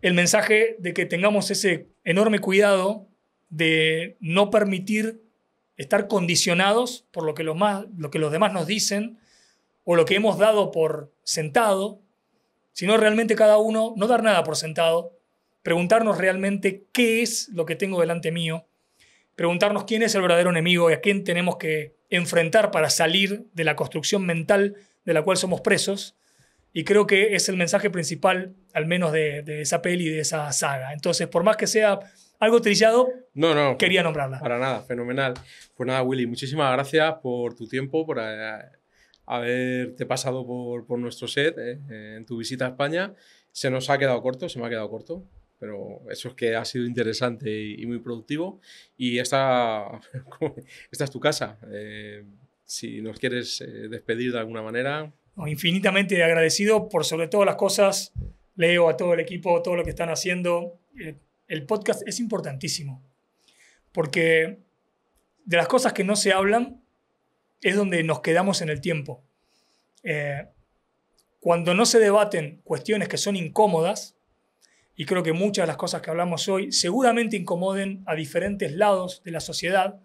el mensaje de que tengamos ese enorme cuidado de no permitir estar condicionados por lo que los, más, lo que los demás nos dicen o lo que hemos dado por sentado, sino realmente cada uno no dar nada por sentado, preguntarnos realmente qué es lo que tengo delante mío, preguntarnos quién es el verdadero enemigo y a quién tenemos que enfrentar para salir de la construcción mental de la cual somos presos. Y creo que es el mensaje principal, al menos de, esa peli, y de esa saga. Entonces, por más que sea algo trillado, no, no, quería nombrarla. Para nada, fenomenal. Pues nada, Willy, muchísimas gracias por tu tiempo, por haberte pasado por, por nuestro set eh, en tu visita a España. Se nos ha quedado corto, se me ha quedado corto pero eso es que ha sido interesante y, muy productivo. Y esta, (laughs) esta es tu casa. Eh, si nos quieres eh, despedir de alguna manera. infinitamente agradecido por sobre todo las cosas, Leo, a todo el equipo, todo lo que están haciendo. Eh, el podcast es importantísimo, porque de las cosas que no se hablan es donde nos quedamos en el tiempo. cuando no se debaten cuestiones que son incómodas, y creo que muchas de las cosas que hablamos hoy seguramente incomoden a diferentes lados de la sociedad,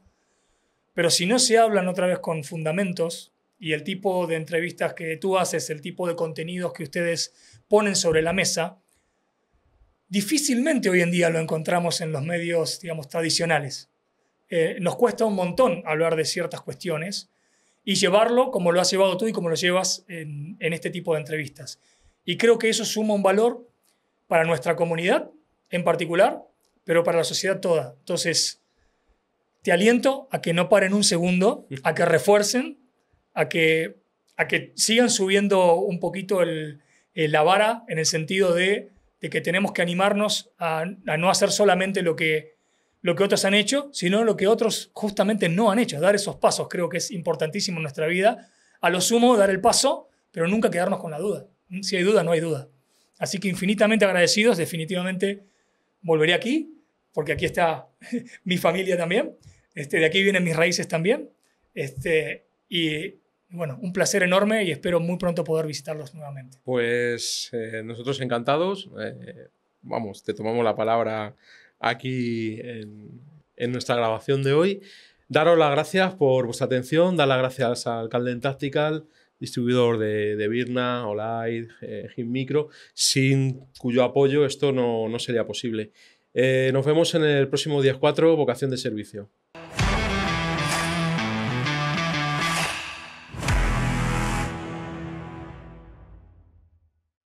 pero si no se hablan otra vez con fundamentos y el tipo de entrevistas que tú haces, el tipo de contenidos que ustedes ponen sobre la mesa, difícilmente hoy en día lo encontramos en los medios, digamos, tradicionales. Eh, nos cuesta un montón hablar de ciertas cuestiones y llevarlo como lo has llevado tú y como lo llevas en, en este tipo de entrevistas. Y creo que eso suma un valor para nuestra comunidad en particular, pero para la sociedad toda. Entonces, te aliento a que no paren un segundo, a que refuercen, a que, a que sigan subiendo un poquito el, la vara en el sentido de, que tenemos que animarnos a, a, no hacer solamente lo que, lo que otros han hecho, sino lo que otros justamente no han hecho, dar esos pasos. Creo que es importantísimo en nuestra vida. A lo sumo, dar el paso, pero nunca quedarnos con la duda. Si hay duda, no hay duda. Así que infinitamente agradecidos, definitivamente volveré aquí, porque aquí está (laughs) mi familia también, este, de aquí vienen mis raíces también. Este, y bueno, un placer enorme y espero muy pronto poder visitarlos nuevamente. Pues eh, nosotros encantados, eh, vamos, te tomamos la palabra aquí en, nuestra grabación de hoy. Daros las gracias por vuestra atención, dar las gracias al alcalde Tactical, distribuidor de, de Birna, Olight, eh, Micro, sin cuyo apoyo esto no, sería posible. Eh, nos vemos en el próximo día 4, vocación de servicio.